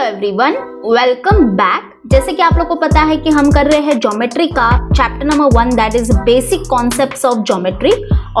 Hello everyone welcome back जैसे कि आप लोग को पता है कि हम कर रहे हैं ज्योमेट्री का chapter number one that is basic concepts of geometry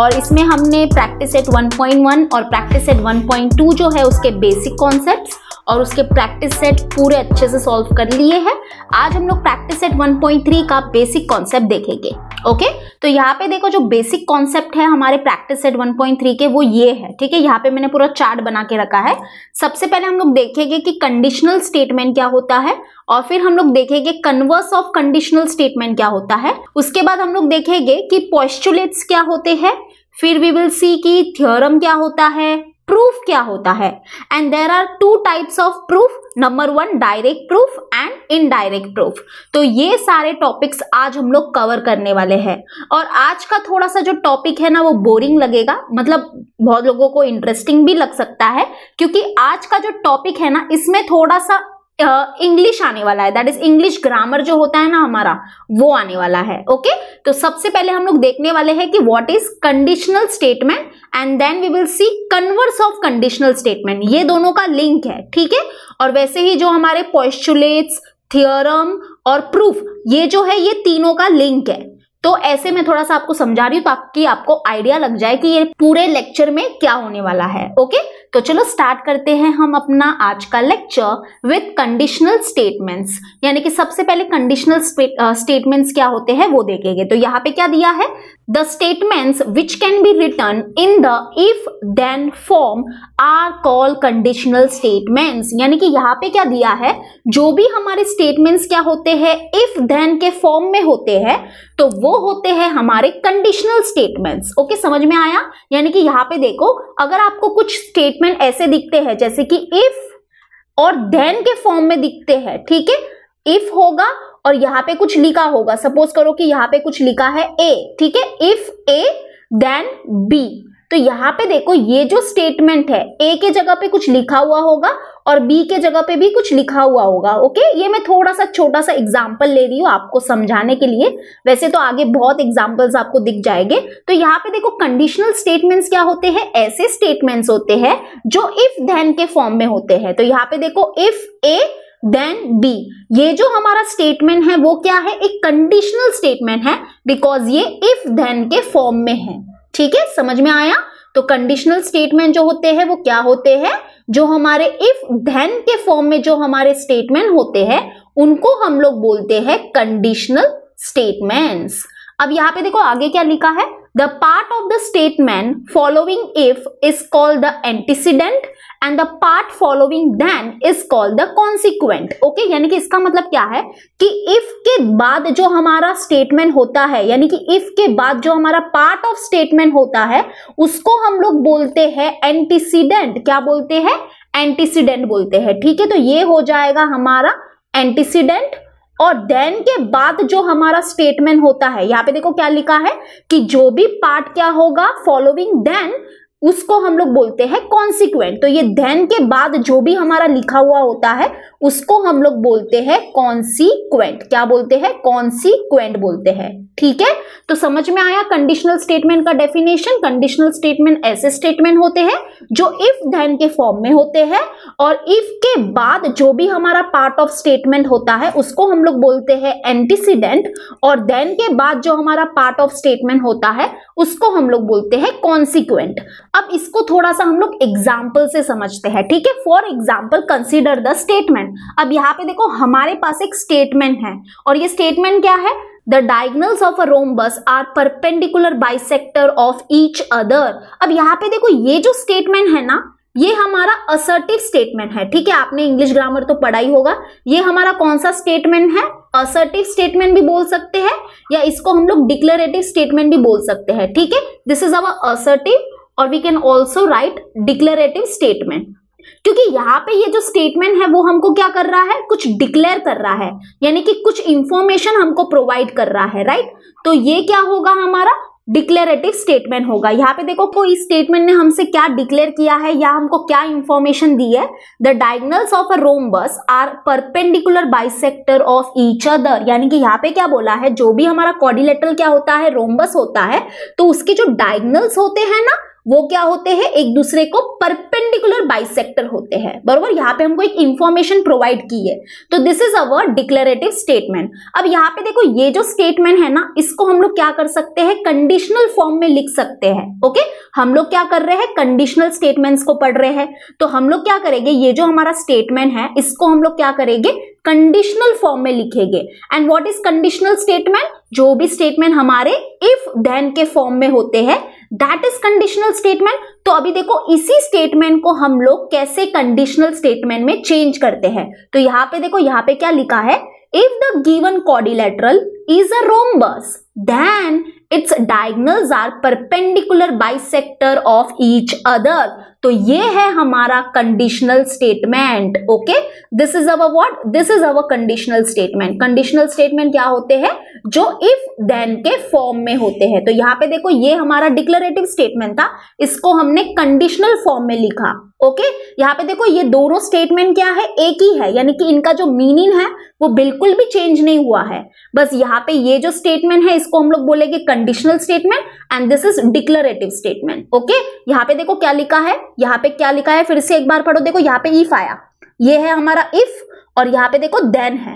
और इसमें हमने प्रैक्टिस एट 1.1 और प्रैक्टिस एट 1.2 जो है उसके बेसिक कॉन्सेप्ट्स और उसके प्रैक्टिस सेट पूरे अच्छे से सॉल्व कर लिए हैं आज हम लोग प्रैक्टिस सेट 1.3 का बेसिक कॉन्सेप्ट देखेंगे ओके तो यहाँ पे देखो जो बेसिक कॉन्सेप्ट है हमारे प्रैक्टिस सेट 1.3 के वो ये है ठीक है यहाँ पे मैंने पूरा चार्ट बना के रखा है सबसे पहले हम लोग देखेंगे कि कंडीशनल स्टेटमेंट क्या होता है और फिर हम लोग देखेंगे कन्वर्स ऑफ कंडीशनल स्टेटमेंट क्या होता है उसके बाद हम लोग देखेंगे कि पॉस्टुलेट्स क्या होते हैं फिर वी विल सी कि थ्योरम क्या होता है प्रूफ क्या होता है and there are two types of proof number one direct proof and indirect proof तो ये सारे टॉपिक्स आज हम लोग कवर करने वाले हैं और आज का थोड़ा सा जो टॉपिक है ना वो बोरिंग लगेगा मतलब बहुत लोगों को इंटरेस्टिंग भी लग सकता है क्योंकि आज का जो टॉपिक है ना इसमें थोड़ा सा इंग्लिश आने वाला है दैट इज इंग्लिश ग्रामर जो होता है ना हमारा वो आने वाला है ओके okay? तो सबसे पहले हम लोग देखने वाले हैं कि what is conditional statement and then we will see converse of conditional statement ये दोनों का लिंक है ठीक है और वैसे ही जो हमारे पॉस्टुलेट्स थियोरम और प्रूफ ये जो है ये तीनों का लिंक है तो ऐसे में थोड़ा सा आपको समझा रही हूँ ताकि आपको आइडिया लग जाए कि ये पूरे लेक्चर में क्या होने वाला है ओके okay? तो चलो स्टार्ट करते हैं हम अपना आज का लेक्चर विथ कंडीशनल स्टेटमेंट्स यानी कि सबसे पहले कंडीशनल स्टेटमेंट्स क्या होते हैं वो देखेंगे तो यहाँ पे क्या दिया है the statements which can be written in the if then form are call conditional statements यानी कि यहाँ पे क्या दिया है जो भी हमारे स्टेटमेंट्स क्या होते हैं इफ देन के फॉर्म में होते हैं तो वो होते हैं हमारे कंडीशनल स्टेटमेंट्स ओके समझ में आया यानी कि यहाँ पे देखो अगर आपको कुछ स्टेट स्टेटमेंट ऐसे दिखते हैं जैसे कि इफ और देन के फॉर्म में दिखते हैं ठीक है इफ होगा और यहाँ पे कुछ लिखा होगा सपोज करो कि यहां पे कुछ लिखा है ए ठीक है इफ ए देन बी तो यहाँ पे देखो ये जो स्टेटमेंट है ए के जगह पे कुछ लिखा हुआ होगा और बी के जगह पे भी कुछ लिखा हुआ होगा ओके ये मैं थोड़ा सा छोटा सा एग्जाम्पल ले रही हूँ आपको समझाने के लिए वैसे तो आगे बहुत एग्जाम्पल्स आपको दिख जाएंगे तो यहाँ पे देखो कंडीशनल स्टेटमेंट्स क्या होते हैं ऐसे स्टेटमेंट्स होते हैं जो इफ धैन के फॉर्म में होते हैं तो यहाँ पे देखो इफ ए देन बी ये जो हमारा स्टेटमेंट है वो क्या है एक कंडीशनल स्टेटमेंट है बिकॉज ये इफ धैन के फॉर्म में है ठीक है समझ में आया तो कंडीशनल स्टेटमेंट जो होते हैं वो क्या होते हैं जो हमारे इफ धैन के फॉर्म में जो हमारे स्टेटमेंट होते हैं उनको हम लोग बोलते हैं कंडीशनल स्टेटमेंट्स अब यहाँ पे देखो आगे क्या लिखा है the part of the statement following if is called the antecedent and the part following then is called the consequent okay यानी कि इसका मतलब क्या है कि इफ के बाद जो हमारा स्टेटमेंट होता है यानी कि इफ के बाद जो हमारा पार्ट ऑफ स्टेटमेंट होता है उसको हम लोग बोलते हैं एंटीसीडेंट क्या बोलते हैं एंटीसीडेंट बोलते हैं ठीक है तो ये हो जाएगा हमारा एंटीसीडेंट और देन के बाद जो हमारा स्टेटमेंट होता है यहाँ पे देखो क्या लिखा है कि जो भी पार्ट क्या होगा फॉलोइंग देन उसको हम लोग बोलते हैं कॉन्सिक्वेंट तो ये धैन के बाद जो भी हमारा लिखा हुआ होता है उसको हम लोग बोलते हैं कॉन्सिक्वेंट क्या बोलते हैं कॉन्सिक्वेंट बोलते हैं ठीक है तो समझ में आया कंडीशनल स्टेटमेंट का डेफिनेशन कंडीशनल स्टेटमेंट ऐसे स्टेटमेंट होते हैं जो इफ धैन के फॉर्म में होते हैं और इफ के बाद जो भी हमारा पार्ट ऑफ स्टेटमेंट होता है उसको हम लोग बोलते हैं एंटीसीडेंट और धैन के बाद जो हमारा पार्ट ऑफ स्टेटमेंट होता है उसको हम लोग बोलते हैं कॉन्सिक्वेंट अब इसको थोड़ा सा हम लोग एग्जाम्पल से समझते हैं ठीक है for example consider the statement अब यहाँ पे देखो हमारे पास एक स्टेटमेंट है और ये स्टेटमेंट क्या है the diagonal of a rhombus are perpendicular bisector of each other अब यहाँ पे देखो ये जो स्टेटमेंट है ना ये हमारा असर्टिव स्टेटमेंट है ठीक है आपने इंग्लिश ग्रामर तो पढ़ाई होगा ये हमारा कौन सा स्टेटमेंट है असर्टिव स्टेटमेंट भी बोल सकते हैं या इसको हम लोग डिक्लेरेटिव स्टेटमेंट भी बोल सकते हैं ठीक है दिस इज अवर असर्टिव और we can also write declarative statement क्योंकि यहाँ पे ये जो स्टेटमेंट है वो हमको क्या कर रहा है कुछ डिक्लेयर कर रहा है यानी कि कुछ इंफॉर्मेशन हमको प्रोवाइड कर रहा है राइट तो ये क्या होगा हमारा डिक्लेरेटिव स्टेटमेंट होगा यहाँ पे देखो कोई तो स्टेटमेंट ने हमसे क्या डिक्लेयर किया है या हमको क्या इंफॉर्मेशन दी है the diagonals of a rhombus are perpendicular bisector of each other यानी कि यहाँ पे क्या बोला है जो भी हमारा कॉर्डिलेटरल क्या होता है रोमबस होता है तो उसके जो डायग्नल्स होते हैं ना वो क्या होते हैं एक दूसरे को परपेंडिकुलर बाइसेक्टर होते हैं बरोबर यहाँ पे हमको एक इंफॉर्मेशन प्रोवाइड की है तो this is our declarative statement अब यहाँ पे देखो ये जो स्टेटमेंट है ना इसको हम लोग क्या कर सकते हैं कंडीशनल फॉर्म में लिख सकते हैं ओके हम लोग क्या कर रहे हैं कंडीशनल स्टेटमेंट्स को पढ़ रहे हैं तो हम लोग क्या करेंगे ये जो हमारा स्टेटमेंट है इसको हम लोग क्या करेंगे कंडीशनल फॉर्म में लिखेंगे and what is conditional statement जो भी स्टेटमेंट हमारे इफ देन के फॉर्म में होते हैं दैट इज कंडीशनल स्टेटमेंट तो अभी देखो इसी स्टेटमेंट को हम लोग कैसे कंडीशनल स्टेटमेंट में चेंज करते हैं तो यहाँ पे देखो यहाँ पे क्या लिखा है if the given quadrilateral is a rhombus then its diagonal are perpendicular bisector of each other तो ये है हमारा conditional statement okay this is our what this is our conditional statement conditional statement क्या होते हैं जो इफ देन के form में होते हैं तो यहाँ पे देखो ये हमारा डिक्लेरेटिव स्टेटमेंट था इसको हमने कंडीशनल फॉर्म में लिखा ओके okay? यहाँ पे देखो ये दोनों स्टेटमेंट क्या है एक ही है यानी कि इनका जो मीनिंग है वो बिल्कुल भी चेंज नहीं हुआ है बस यहाँ पे ये जो स्टेटमेंट है इसको हम लोग बोलेंगे conditional statement and this is declarative statement okay यहाँ पे देखो क्या लिखा है यहाँ पे क्या लिखा है फिर से एक बार पढ़ो देखो यहाँ पे इफ आया ये है हमारा इफ और यहाँ पे देखो देन है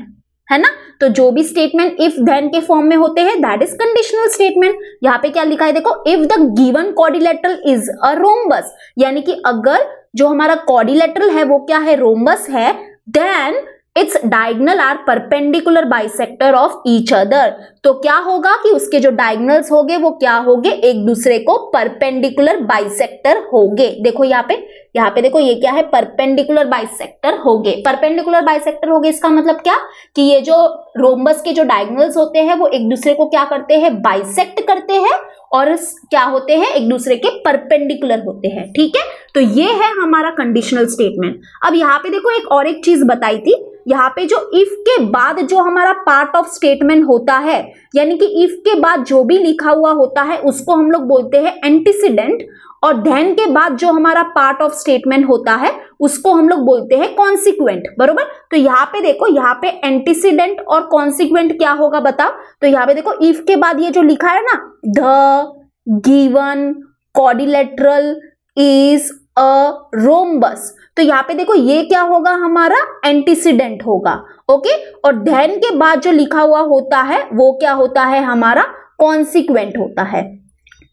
है ना तो जो भी स्टेटमेंट इफ देन के फॉर्म में होते हैं दैट इज कंडीशनल स्टेटमेंट यहाँ पे क्या लिखा है देखो if the given quadrilateral is a rhombus यानी कि अगर जो हमारा कॉर्डिलेटरल है वो क्या है रोमबस है then its diagonal are perpendicular bisector of each other तो क्या होगा कि उसके जो डायगनल्स होंगे वो क्या होंगे एक दूसरे को परपेंडिकुलर बाइसेक्टर होंगे देखो यहाँ पे यहाँ पे देखो ये क्या है परपेंडिकुलर बाइसेक्टर होंगे परपेंडिकुलर बाइसेक्टर होंगे इसका मतलब क्या कि ये जो रोमबस के जो डायगनल्स होते हैं वो एक दूसरे को क्या करते हैं बाइसेक्ट करते हैं और क्या होते हैं एक दूसरे के परपेंडिकुलर होते हैं ठीक है तो ये है हमारा कंडीशनल स्टेटमेंट अब यहाँ पे देखो एक और एक चीज बताई थी यहाँ पे जो इफ के बाद जो हमारा पार्ट ऑफ स्टेटमेंट होता है यानी कि इफ के बाद जो भी लिखा हुआ होता है उसको हम लोग बोलते हैं एंटीसीडेंट और धैन के बाद जो हमारा पार्ट ऑफ स्टेटमेंट होता है उसको हम लोग बोलते हैं कॉन्सिक्वेंट बरोबर तो यहाँ पे देखो यहाँ पे एंटीसीडेंट और कॉन्सिक्वेंट क्या होगा बताओ तो यहाँ पे देखो इफ के बाद ये जो लिखा है ना the given quadrilateral is a rhombus तो यहाँ पे देखो ये क्या होगा हमारा एंटीसीडेंट होगा ओके और धैन के बाद जो लिखा हुआ होता है वो क्या होता है हमारा कॉन्सिक्वेंट होता है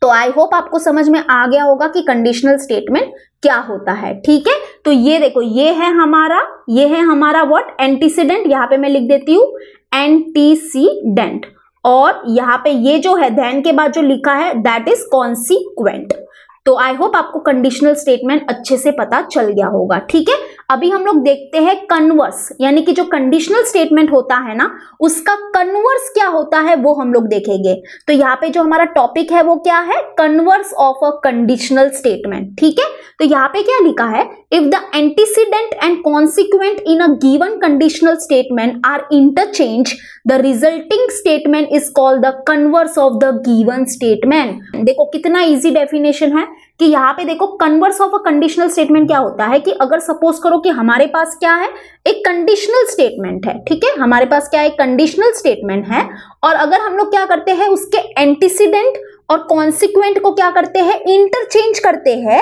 तो आई होप आपको समझ में आ गया होगा कि कंडीशनल स्टेटमेंट क्या होता है ठीक है तो ये देखो ये है हमारा ये है हमारा व्हाट एंटीसीडेंट यहाँ पे मैं लिख देती हूँ एंटीसीडेंट और यहाँ पे ये जो है धैन के बाद जो लिखा है दैट इज कॉन्सिक्वेंट तो आई होप आपको कंडीशनल स्टेटमेंट अच्छे से पता चल गया होगा ठीक है अभी हम लोग देखते हैं कन्वर्स यानी कि जो कंडीशनल स्टेटमेंट होता है ना उसका कन्वर्स क्या होता है वो हम लोग देखेंगे तो यहाँ पे जो हमारा टॉपिक है वो क्या है converse of a conditional statement ठीक है तो यहाँ पे क्या लिखा है if the antecedent and consequent in a given conditional statement are interchange the resulting statement is called the converse of the given statement देखो कितना ईजी डेफिनेशन है कि यहाँ पे देखो converse of a conditional statement क्या होता है कि अगर सपोज करो कि हमारे पास क्या है एक कंडीशनल स्टेटमेंट है ठीक है हमारे पास क्या है कंडीशनल स्टेटमेंट है और अगर हम लोग क्या करते हैं उसके एंटीसीडेंट और कॉन्सिक्वेंट को क्या करते हैं इंटरचेंज करते हैं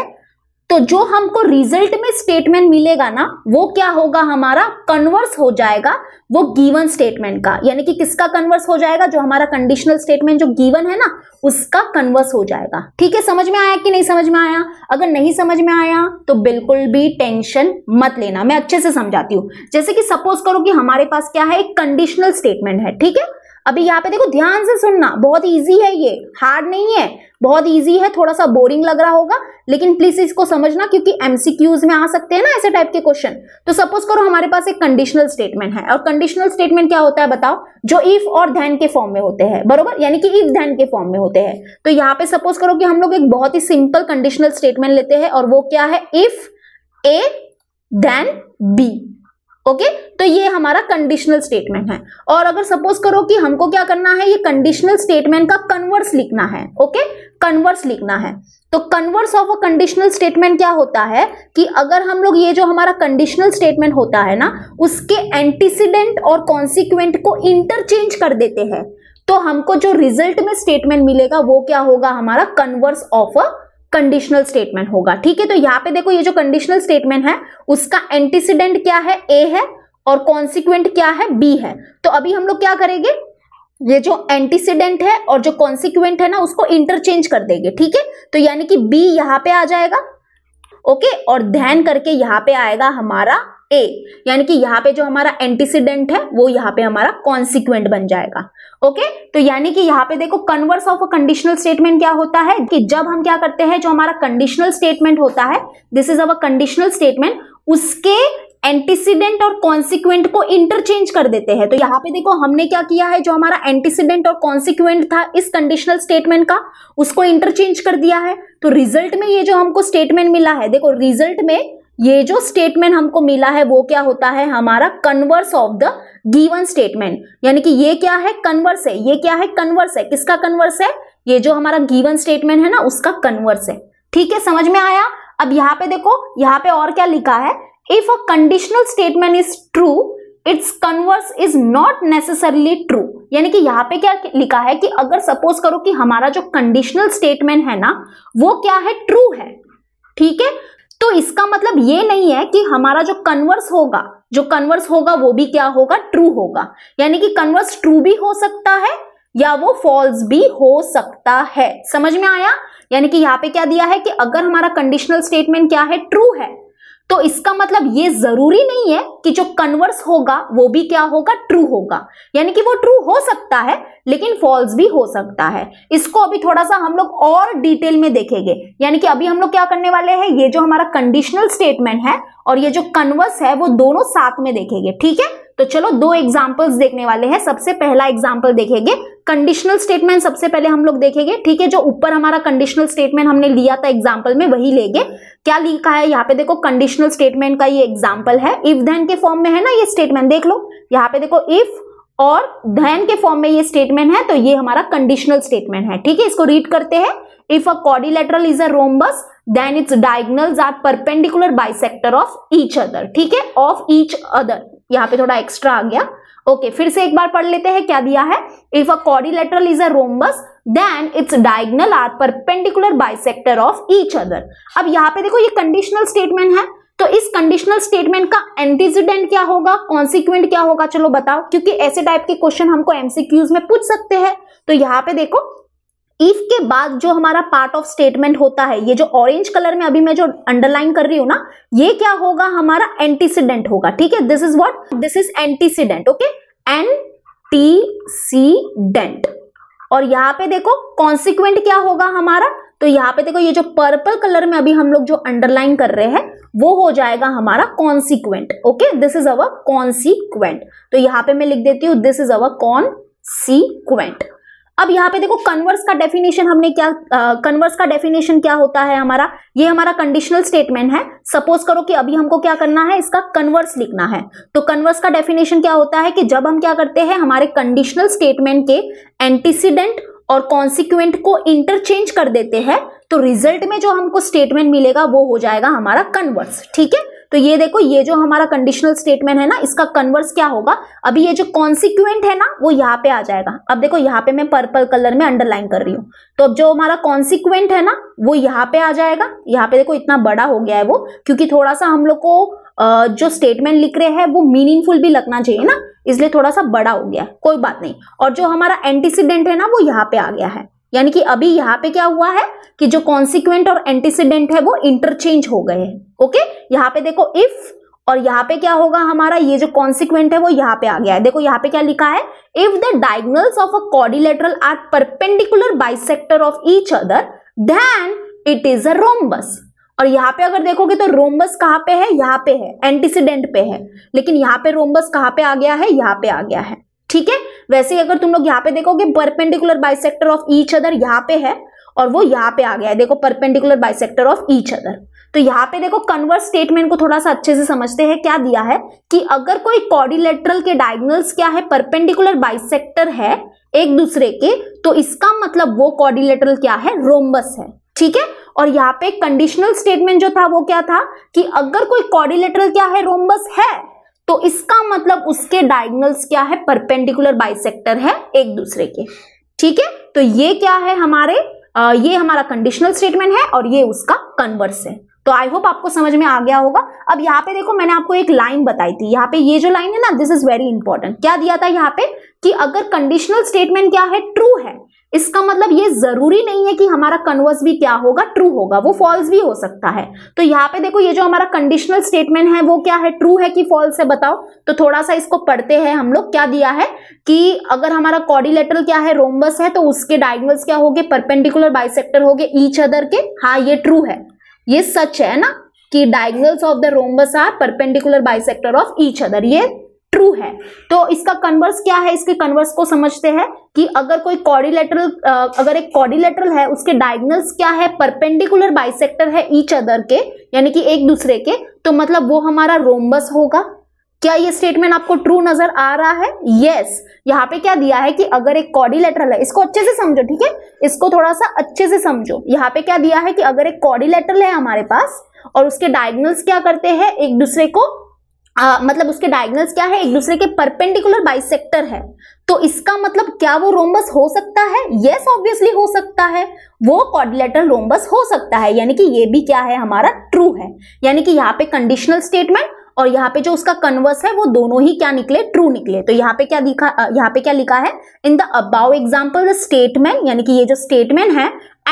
तो जो हमको रिजल्ट में स्टेटमेंट मिलेगा ना वो क्या होगा हमारा कन्वर्स हो जाएगा वो गिवन स्टेटमेंट का यानी कि किसका कन्वर्स हो जाएगा जो हमारा कंडीशनल स्टेटमेंट जो गिवन है ना उसका कन्वर्स हो जाएगा ठीक है समझ में आया कि नहीं समझ में आया अगर नहीं समझ में आया तो बिल्कुल भी टेंशन मत लेना मैं अच्छे से समझाती हूँ जैसे कि सपोज करो कि हमारे पास क्या है एक कंडीशनल स्टेटमेंट है ठीक है अभी यहाँ पे देखो ध्यान से सुनना बहुत इजी है ये हार्ड नहीं है बहुत इजी है थोड़ा सा बोरिंग लग रहा होगा लेकिन प्लीज इसको समझना क्योंकि एमसीक्यूज में आ सकते हैं ना ऐसे टाइप के क्वेश्चन तो सपोज करो हमारे पास एक कंडीशनल स्टेटमेंट है और कंडीशनल स्टेटमेंट क्या होता है बताओ जो इफ और धैन के फॉर्म में होते हैं बरोबर यानी कि इफ धैन के फॉर्म में होते हैं तो यहाँ पे सपोज करो कि हम लोग एक बहुत ही सिंपल कंडीशनल स्टेटमेंट लेते हैं और वो क्या है if A then B okay तो ये हमारा कंडीशनल स्टेटमेंट है और अगर सपोज करो कि हमको क्या करना है ये कंडीशनल स्टेटमेंट का कन्वर्स लिखना है ओके कन्वर्स लिखना है तो converse of a conditional statement क्या होता है कि अगर हम लोग ये जो हमारा कंडीशनल स्टेटमेंट होता है ना उसके एंटीसीडेंट और कॉन्सिक्वेंट को इंटरचेंज कर देते हैं तो हमको जो रिजल्ट में स्टेटमेंट मिलेगा वो क्या होगा हमारा converse of a conditional statement होगा ठीक है तो यहाँ पे देखो ये जो कंडीशनल स्टेटमेंट है उसका एंटीसीडेंट क्या है ए है और कॉन्सिक्वेंट क्या है बी है तो अभी हम लोग क्या करेंगे ये जो एंटीसीडेंट है और जो कॉन्सिक्वेंट है ना उसको इंटरचेंज कर देंगे ठीक है तो यानी कि बी यहाँ पे आ जाएगा ओके और ध्यान करके यहाँ पे आएगा हमारा ए यानी कि यहाँ पे जो हमारा एंटीसीडेंट है वो यहाँ पे हमारा कॉन्सिक्वेंट बन जाएगा ओके okay? तो यानी कि यहाँ पे देखो converse of a conditional statement क्या होता है कि जब हम क्या करते हैं जो हमारा कंडीशनल स्टेटमेंट होता है this is our conditional statement उसके एंटीसीडेंट और कॉन्सिक्वेंट को इंटरचेंज कर देते हैं तो यहाँ पे देखो हमने क्या किया है जो हमारा एंटीसीडेंट और कॉन्सिक्वेंट था इस कंडीशनल स्टेटमेंट का उसको इंटरचेंज कर दिया है तो रिजल्ट में ये जो हमको स्टेटमेंट मिला है देखो रिजल्ट में ये जो स्टेटमेंट हमको मिला है वो क्या होता है हमारा converse of the given statement यानी कि ये क्या है कन्वर्स है ये क्या है कन्वर्स है किसका कन्वर्स है ये जो हमारा गिवन स्टेटमेंट है ना उसका कन्वर्स है ठीक है समझ में आया अब यहाँ पे देखो यहाँ पे और क्या लिखा है if a conditional statement is true its converse is not necessarily true यानी कि यहाँ पे क्या लिखा है कि अगर सपोज करो कि हमारा जो कंडीशनल स्टेटमेंट है ना वो क्या है ट्रू है ठीक है तो इसका मतलब ये नहीं है कि हमारा जो कन्वर्स होगा जो कन्वर्स होगा वो भी क्या होगा ट्रू होगा यानी कि कन्वर्स ट्रू भी हो सकता है या वो फॉल्स भी हो सकता है समझ में आया यानी कि यहाँ पे क्या दिया है कि अगर हमारा कंडीशनल स्टेटमेंट क्या है ट्रू है तो इसका मतलब ये जरूरी नहीं है कि जो कन्वर्स होगा वो भी क्या होगा ट्रू होगा यानी कि वो ट्रू हो सकता है लेकिन फॉल्स भी हो सकता है इसको अभी थोड़ा सा हम लोग और डिटेल में देखेंगे यानी कि अभी हम लोग क्या करने वाले हैं ये जो हमारा कंडीशनल स्टेटमेंट है और ये जो कन्वर्स है वो दोनों साथ में देखेंगे ठीक है तो चलो दो एग्जाम्पल्स देखने वाले हैं सबसे पहला एग्जाम्पल देखेंगे कंडीशनल स्टेटमेंट सबसे पहले हम लोग देखेंगे ठीक है जो ऊपर हमारा कंडीशनल स्टेटमेंट हमने लिया था एग्जाम्पल में वही लेंगे क्या लिखा है यहाँ पे देखो कंडीशनल स्टेटमेंट का ये एग्जाम्पल है इफ धैन के फॉर्म में है ना ये स्टेटमेंट देख लो यहाँ पे देखो इफ और धैन के फॉर्म में ये स्टेटमेंट है तो ये हमारा कंडीशनल स्टेटमेंट है ठीक है इसको रीड करते हैं if a quadrilateral is a rhombus then its diagonals are perpendicular bisector of each other ठीक है ऑफ ईच अदर यहाँ पे थोड़ा एक्स्ट्रा आ गया ओके okay, फिर से एक बार पढ़ लेते हैं क्या दिया है if a quadrilateral is a rhombus then its diagonal are perpendicular bisector of each other अब यहाँ पे देखो ये कंडीशनल स्टेटमेंट है तो इस कंडीशनल स्टेटमेंट का एंटीजिडेंट क्या होगा कॉन्सिक्वेंट क्या होगा चलो बताओ क्योंकि ऐसे टाइप के क्वेश्चन हमको एमसीक्यूज में पूछ सकते हैं तो यहाँ पे देखो इफ के बाद जो हमारा पार्ट ऑफ स्टेटमेंट होता है ये जो ऑरेंज कलर में अभी मैं जो अंडरलाइन कर रही हूं ना ये क्या होगा हमारा एंटीसीडेंट होगा ठीक है this is what this is antecedent okay antecedent और यहाँ पे देखो कॉन्सिक्वेंट क्या होगा हमारा तो यहाँ पे देखो ये जो पर्पल कलर में अभी हम लोग जो अंडरलाइन कर रहे हैं वो हो जाएगा हमारा consequent okay this is our consequent तो यहाँ पे मैं लिख देती हूँ दिस इज अवर सीक्वेंट अब यहाँ पे देखो कन्वर्स का डेफिनेशन हमने क्या कन्वर्स का डेफिनेशन क्या होता है हमारा ये हमारा कंडीशनल स्टेटमेंट है सपोज करो कि अभी हमको क्या करना है इसका कन्वर्स लिखना है तो कन्वर्स का डेफिनेशन क्या होता है कि जब हम क्या करते हैं हमारे कंडीशनल स्टेटमेंट के एंटीसीडेंट और कॉन्सिक्वेंट को इंटरचेंज कर देते हैं तो रिजल्ट में जो हमको स्टेटमेंट मिलेगा वो हो जाएगा हमारा कन्वर्स ठीक है तो ये देखो ये जो हमारा कंडीशनल स्टेटमेंट है ना इसका कन्वर्स क्या होगा अभी ये जो कॉन्सिक्वेंट है ना वो यहाँ पे आ जाएगा अब देखो यहाँ पे मैं पर्पल कलर में अंडरलाइन कर रही हूँ तो अब जो हमारा कॉन्सिक्वेंट है ना वो यहाँ पे आ जाएगा यहाँ पे देखो इतना बड़ा हो गया है वो क्योंकि थोड़ा सा हम लोग को जो स्टेटमेंट लिख रहे हैं वो मीनिंगफुल भी लगना चाहिए ना इसलिए थोड़ा सा बड़ा हो गया है कोई बात नहीं और जो हमारा एंटीसीडेंट है ना वो यहाँ पे आ गया है यानी कि अभी यहाँ पे क्या हुआ है कि जो कॉन्सिक्वेंट और एंटीसीडेंट है वो इंटरचेंज हो गए हैं ओके यहाँ पे देखो इफ और यहाँ पे क्या होगा हमारा ये जो कॉन्सिक्वेंट है वो यहाँ पे आ गया है देखो यहाँ पे क्या लिखा है if the diagonal of a quadrilateral are perpendicular bisector of each other then it is a rhombus और यहाँ पे अगर देखोगे तो रोम्बस कहाँ पे है यहाँ पे है एंटीसीडेंट पे है लेकिन यहाँ पे रोम्बस कहाँ पे आ गया है यहाँ पे आ गया है ठीक है वैसे ही अगर तुम लोग यहाँ पे देखोगे perpendicular bisector of each other यहाँ पे है और वो यहाँ पे आ गया है देखो perpendicular bisector of each other तो यहाँ पे देखो कन्वर्स स्टेटमेंट को थोड़ा सा अच्छे से समझते हैं क्या दिया है कि अगर कोई कॉर्डिलेटरल के डायगनल्स क्या है परपेंडिकुलर बाइसेक्टर है एक दूसरे के तो इसका मतलब वो कॉर्डिलेटरल क्या है रोमबस है ठीक है और यहाँ पे कंडीशनल स्टेटमेंट जो था वो क्या था कि अगर कोई कॉर्डिलेटरल क्या है रोमबस है तो इसका मतलब उसके डायगनल्स क्या है परपेंडिकुलर बाइसेक्टर है एक दूसरे के ठीक है तो ये क्या है हमारे आ, ये हमारा कंडीशनल स्टेटमेंट है और ये उसका कन्वर्स है तो आई होप आपको समझ में आ गया होगा अब यहाँ पे देखो मैंने आपको एक लाइन बताई थी यहाँ पे ये जो लाइन है ना दिस इज वेरी इंपॉर्टेंट क्या दिया था यहाँ पे कि अगर कंडीशनल स्टेटमेंट क्या है ट्रू है इसका मतलब ये जरूरी नहीं है कि हमारा कन्वर्स भी क्या होगा ट्रू होगा वो फॉल्स भी हो सकता है तो यहाँ पे देखो ये जो हमारा कंडीशनल स्टेटमेंट है वो क्या है ट्रू है कि फॉल्स है बताओ तो थोड़ा सा इसको पढ़ते हैं हम लोग क्या दिया है कि अगर हमारा कॉर्डिलेटरल क्या है रोमबस है तो उसके डायगनल्स क्या हो गए परपेंडिकुलर बाइसेक्टर हो गए ईच अदर के हाँ ये ट्रू है ये सच है ना कि diagonals of the rhombus are perpendicular bisector of each other ये ट्रू है तो इसका कन्वर्स क्या है इसके कन्वर्स को समझते हैं कि अगर कोई कॉर्डिलेटरल अगर एक कॉर्डिलेटरल है उसके डायग्नल्स क्या है परपेंडिकुलर बाइसेक्टर है ईच अदर के यानी कि एक दूसरे के तो मतलब वो हमारा रोमबस होगा क्या ये स्टेटमेंट आपको ट्रू नजर आ रहा है यस yes. यहाँ पे क्या दिया है कि अगर एक कॉर्डिलेटरल है इसको अच्छे से समझो ठीक है इसको थोड़ा सा अच्छे से समझो यहाँ पे क्या दिया है कि अगर एक कॉर्डिलेटरल है हमारे पास और उसके डायग्नल्स क्या करते हैं एक दूसरे को आ, मतलब उसके डायगनल्स क्या है एक दूसरे के परपेंडिकुलर बाइसेक्टर है तो इसका मतलब क्या वो रोमबस हो सकता है yes, ऑब्वियसली हो सकता है वो कॉर्डिलेटर रोमबस हो सकता है यानी कि ये भी क्या है हमारा ट्रू है यानी कि यहाँ पे कंडीशनल स्टेटमेंट और यहाँ पे जो उसका कन्वर्स है वो दोनों ही क्या निकले ट्रू निकले तो यहाँ पे क्या लिखा यहाँ पे क्या लिखा है in the above example the statement यानी कि ये जो स्टेटमेंट है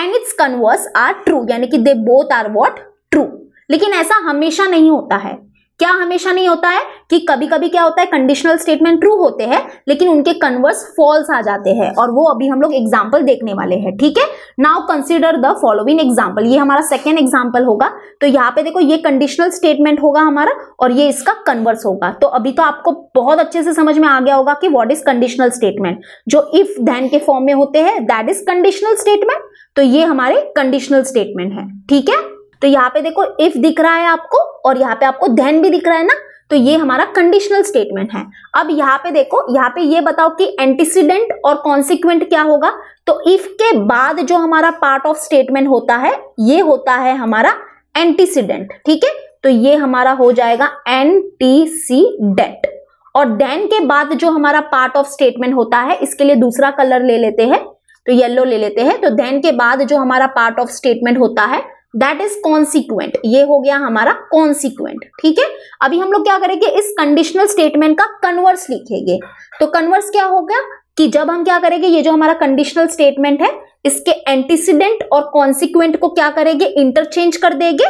and its converse are true यानी कि they both are what true लेकिन ऐसा हमेशा नहीं होता है क्या हमेशा नहीं होता है कि कभी कभी क्या होता है कंडीशनल स्टेटमेंट ट्रू होते हैं लेकिन उनके कन्वर्स फॉल्स आ जाते हैं और वो अभी हम लोग एग्जाम्पल देखने वाले हैं ठीक है now consider the following example ये हमारा सेकेंड एग्जाम्पल होगा तो यहाँ पे देखो ये कंडीशनल स्टेटमेंट होगा हमारा और ये इसका कन्वर्स होगा तो अभी तो आपको बहुत अच्छे से समझ में आ गया होगा कि वॉट इज कंडीशनल स्टेटमेंट जो इफ धैन के फॉर्म में होते हैं दैट इज कंडीशनल स्टेटमेंट तो ये हमारे कंडीशनल स्टेटमेंट है ठीक है तो यहाँ पे देखो इफ दिख रहा है आपको और यहाँ पे आपको देन भी दिख रहा है ना तो ये हमारा कंडीशनल स्टेटमेंट है अब यहाँ पे देखो यहाँ पे ये बताओ कि एंटीसीडेंट और कॉन्सिक्वेंट क्या होगा तो इफ के बाद जो हमारा पार्ट ऑफ स्टेटमेंट होता है ये होता है हमारा एंटीसीडेंट ठीक है तो ये हमारा हो जाएगा एंटीसीडेंट और देन के बाद जो हमारा पार्ट ऑफ स्टेटमेंट होता है इसके लिए दूसरा कलर ले लेते हैं तो येलो ले लेते हैं तो देन के बाद जो हमारा पार्ट ऑफ स्टेटमेंट होता है दैट इज कॉन्सिक्वेंट ये हो गया हमारा कॉन्सिक्वेंट ठीक है अभी हम लोग क्या करेंगे इस कंडीशनल स्टेटमेंट का कन्वर्स लिखेंगे तो कन्वर्स क्या होगा कि जब हम क्या करेंगे ये जो हमारा कंडीशनल स्टेटमेंट है इसके एंटीसीडेंट और कॉन्सिक्वेंट को क्या करेंगे इंटरचेंज कर देंगे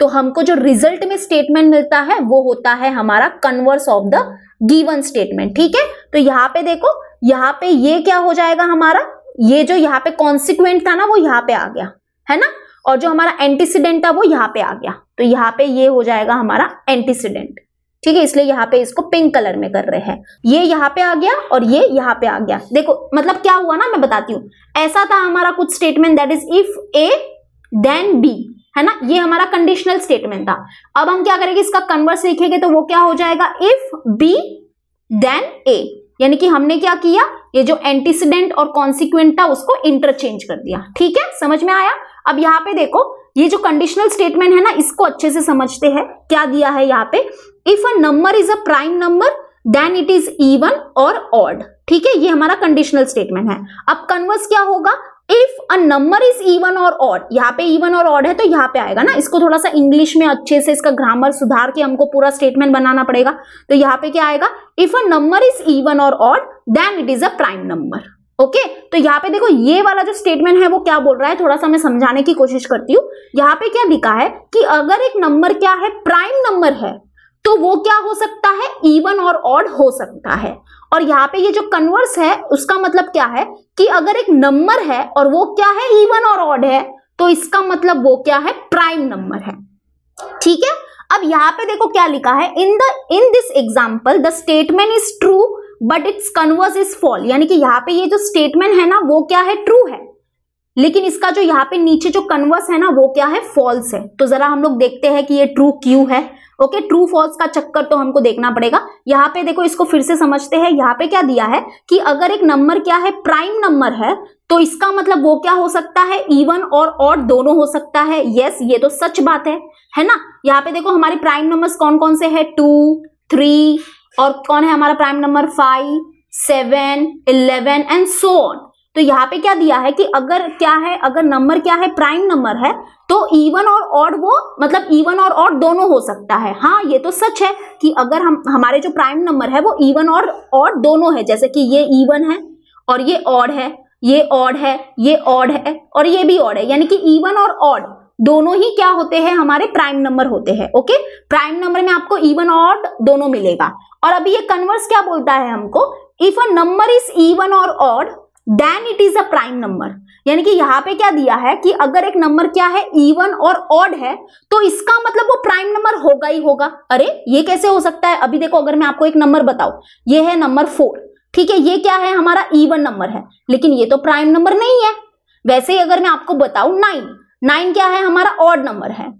तो हमको जो रिजल्ट में स्टेटमेंट मिलता है वो होता है हमारा converse of the given statement ठीक है तो यहाँ पे देखो यहाँ पे ये क्या हो जाएगा हमारा ये जो यहाँ पे कॉन्सिक्वेंट था ना वो यहाँ पे आ गया है ना और जो हमारा एंटीसीडेंट था वो यहाँ पे आ गया तो यहाँ पे ये हो जाएगा हमारा एंटीसीडेंट ठीक है इसलिए यहाँ पे इसको पिंक कलर में कर रहे हैं ये यहाँ पे आ गया और ये यहाँ पे आ गया देखो मतलब क्या हुआ ना मैं बताती हूँ ऐसा था हमारा कुछ statement that is if A then B है ना ये हमारा कंडीशनल स्टेटमेंट था अब हम क्या करेंगे इसका कन्वर्स लिखेंगे तो वो क्या हो जाएगा इफ बी देन ए यानी कि हमने क्या किया ये जो एंटीसीडेंट और कॉन्सिक्वेंट था उसको इंटरचेंज कर दिया ठीक है समझ में आया अब यहाँ पे देखो ये जो कंडीशनल स्टेटमेंट है ना इसको अच्छे से समझते हैं क्या दिया है यहाँ पे if a number is a prime number then it is even और ऑड ठीक है ये हमारा कंडीशनल स्टेटमेंट है अब कन्वर्स क्या होगा if a number is even और ऑड यहाँ पे इवन और ऑड है तो यहाँ पे आएगा ना इसको थोड़ा सा इंग्लिश में अच्छे से इसका ग्रामर सुधार के हमको पूरा स्टेटमेंट बनाना पड़ेगा तो यहाँ पे क्या आएगा if a number is even और odd then it is a prime number okay okay, तो यहाँ पे देखो ये वाला जो स्टेटमेंट है वो क्या बोल रहा है थोड़ा सा मैं समझाने की कोशिश करती हूँ यहाँ पे क्या लिखा है कि अगर एक नंबर क्या है प्राइम नंबर है तो वो क्या हो सकता है इवन और ऑड हो सकता है और यहाँ पे ये जो कन्वर्स है उसका मतलब क्या है कि अगर एक नंबर है और वो क्या है इवन और ऑड है तो इसका मतलब वो क्या है प्राइम नंबर है ठीक है अब यहाँ पे देखो क्या लिखा है in the in this example the statement is true but its converse is false यानी कि यहाँ पे ये जो स्टेटमेंट है ना वो क्या है ट्रू है लेकिन इसका जो यहाँ पे नीचे जो कन्वर्स है ना वो क्या है फॉल्स है तो जरा हम लोग देखते हैं कि ये ट्रू क्यू है ओके ट्रू फॉल्स का चक्कर तो हमको देखना पड़ेगा यहाँ पे देखो इसको फिर से समझते हैं यहाँ पे क्या दिया है कि अगर एक नंबर क्या है प्राइम नंबर है तो इसका मतलब वो क्या हो सकता है इवन और ऑड दोनों हो सकता है यस yes, ये तो सच बात है है ना यहाँ पे देखो हमारे प्राइम नंबर्स कौन कौन से है टू थ्री और कौन है हमारा prime number five seven eleven and so on तो यहाँ पे क्या दिया है कि अगर क्या है अगर नंबर क्या है प्राइम नंबर है तो इवन और ऑड वो मतलब इवन और ऑड दोनों हो सकता है हाँ ये तो सच है कि अगर हम हमारे जो प्राइम नंबर है वो इवन और ऑड दोनों है जैसे कि ये इवन है और ये ऑड है ये ऑड है ये ऑड है और ये भी ऑड है यानी कि इवन और ऑड दोनों ही क्या होते हैं हमारे प्राइम नंबर होते हैं ओके प्राइम नंबर में आपको इवन ऑड दोनों मिलेगा और अभी ये कन्वर्स क्या बोलता है हमको if a number is even और odd then it is a prime number यानी कि यहाँ पे क्या दिया है कि अगर एक नंबर क्या है इवन और ऑड है तो इसका मतलब वो प्राइम नंबर होगा ही होगा अरे ये कैसे हो सकता है अभी देखो अगर मैं आपको एक नंबर बताऊ ये है नंबर फोर ठीक है ये क्या है हमारा इवन नंबर है लेकिन ये तो प्राइम नंबर नहीं है वैसे ही अगर मैं आपको बताऊं नाइन नाइन क्या है हमारा ऑड नंबर है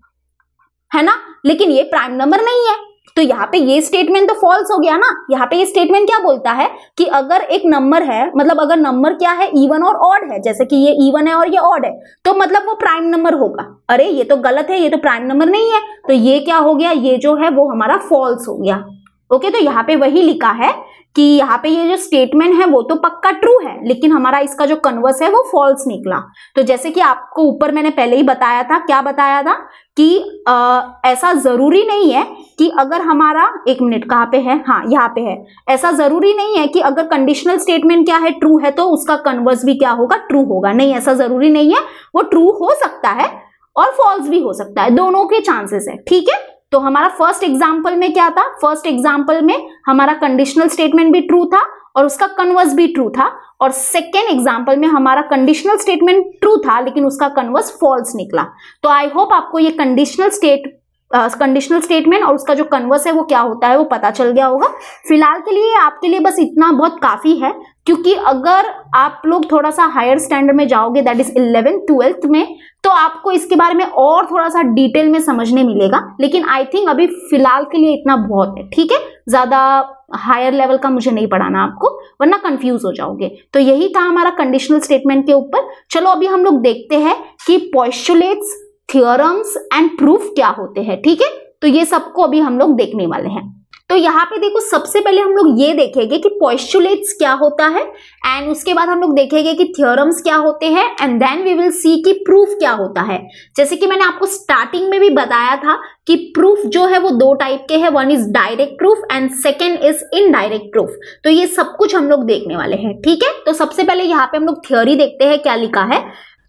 है ना लेकिन ये प्राइम नंबर नहीं है तो यहाँ पे ये स्टेटमेंट तो फॉल्स हो गया ना यहाँ पे ये स्टेटमेंट क्या बोलता है कि अगर एक नंबर है मतलब अगर नंबर क्या है इवन और ऑड है जैसे कि ये इवन है और ये ऑड है तो मतलब वो प्राइम नंबर होगा अरे ये तो गलत है ये तो प्राइम नंबर नहीं है तो ये क्या हो गया ये जो है वो हमारा फॉल्स हो गया ओके तो यहाँ पे वही लिखा है कि यहाँ पे ये जो स्टेटमेंट है वो तो पक्का ट्रू है लेकिन हमारा इसका जो कन्वर्स है वो फॉल्स निकला तो जैसे कि आपको ऊपर मैंने पहले ही बताया था क्या बताया था कि आ, ऐसा जरूरी नहीं है कि अगर हमारा एक मिनट कहाँ पे है हाँ यहाँ पे है ऐसा जरूरी नहीं है कि अगर कंडीशनल स्टेटमेंट क्या है ट्रू है तो उसका कन्वर्स भी क्या होगा ट्रू होगा नहीं ऐसा जरूरी नहीं है वो ट्रू हो सकता है और फॉल्स भी हो सकता है दोनों के चांसेस है ठीक है तो हमारा फर्स्ट एग्जाम्पल में क्या था फर्स्ट एग्जाम्पल में हमारा कंडीशनल स्टेटमेंट भी ट्रू था और उसका कन्वर्स भी ट्रू था और सेकेंड एग्जाम्पल में हमारा कंडीशनल स्टेटमेंट ट्रू था लेकिन उसका कन्वर्स फॉल्स निकला तो आई होप आपको ये कंडीशनल स्टेट कंडीशनल स्टेटमेंट और उसका जो कन्वर्स है वो क्या होता है वो पता चल गया होगा फिलहाल के लिए आपके लिए बस इतना बहुत काफ़ी है क्योंकि अगर आप लोग थोड़ा सा हायर स्टैंडर्ड में जाओगे दैट इज इलेवेंथ ट्वेल्थ में तो आपको इसके बारे में और थोड़ा सा डिटेल में समझने मिलेगा लेकिन आई थिंक अभी फिलहाल के लिए इतना बहुत है ठीक है ज़्यादा हायर लेवल का मुझे नहीं पढ़ाना आपको वरना कंफ्यूज हो जाओगे तो यही था हमारा कंडीशनल स्टेटमेंट के ऊपर चलो अभी हम लोग देखते हैं कि पॉस्टुलेट्स थियोरम्स एंड प्रूफ क्या होते हैं ठीक है तो ये सबको अभी हम लोग देखने वाले हैं तो यहाँ पे देखो सबसे पहले हम लोग ये देखेंगे कि पॉस्टुलेट्स क्या होता है एंड उसके बाद हम लोग देखेंगे कि थियोरम्स क्या होते हैं and then we will see कि प्रूफ क्या होता है जैसे कि मैंने आपको स्टार्टिंग में भी बताया था कि प्रूफ जो है वो दो टाइप के है one is direct proof and second is indirect proof तो ये सब कुछ हम लोग देखने वाले हैं ठीक है तो सबसे पहले यहाँ पे हम लोग थियोरी देखते हैं क्या लिखा है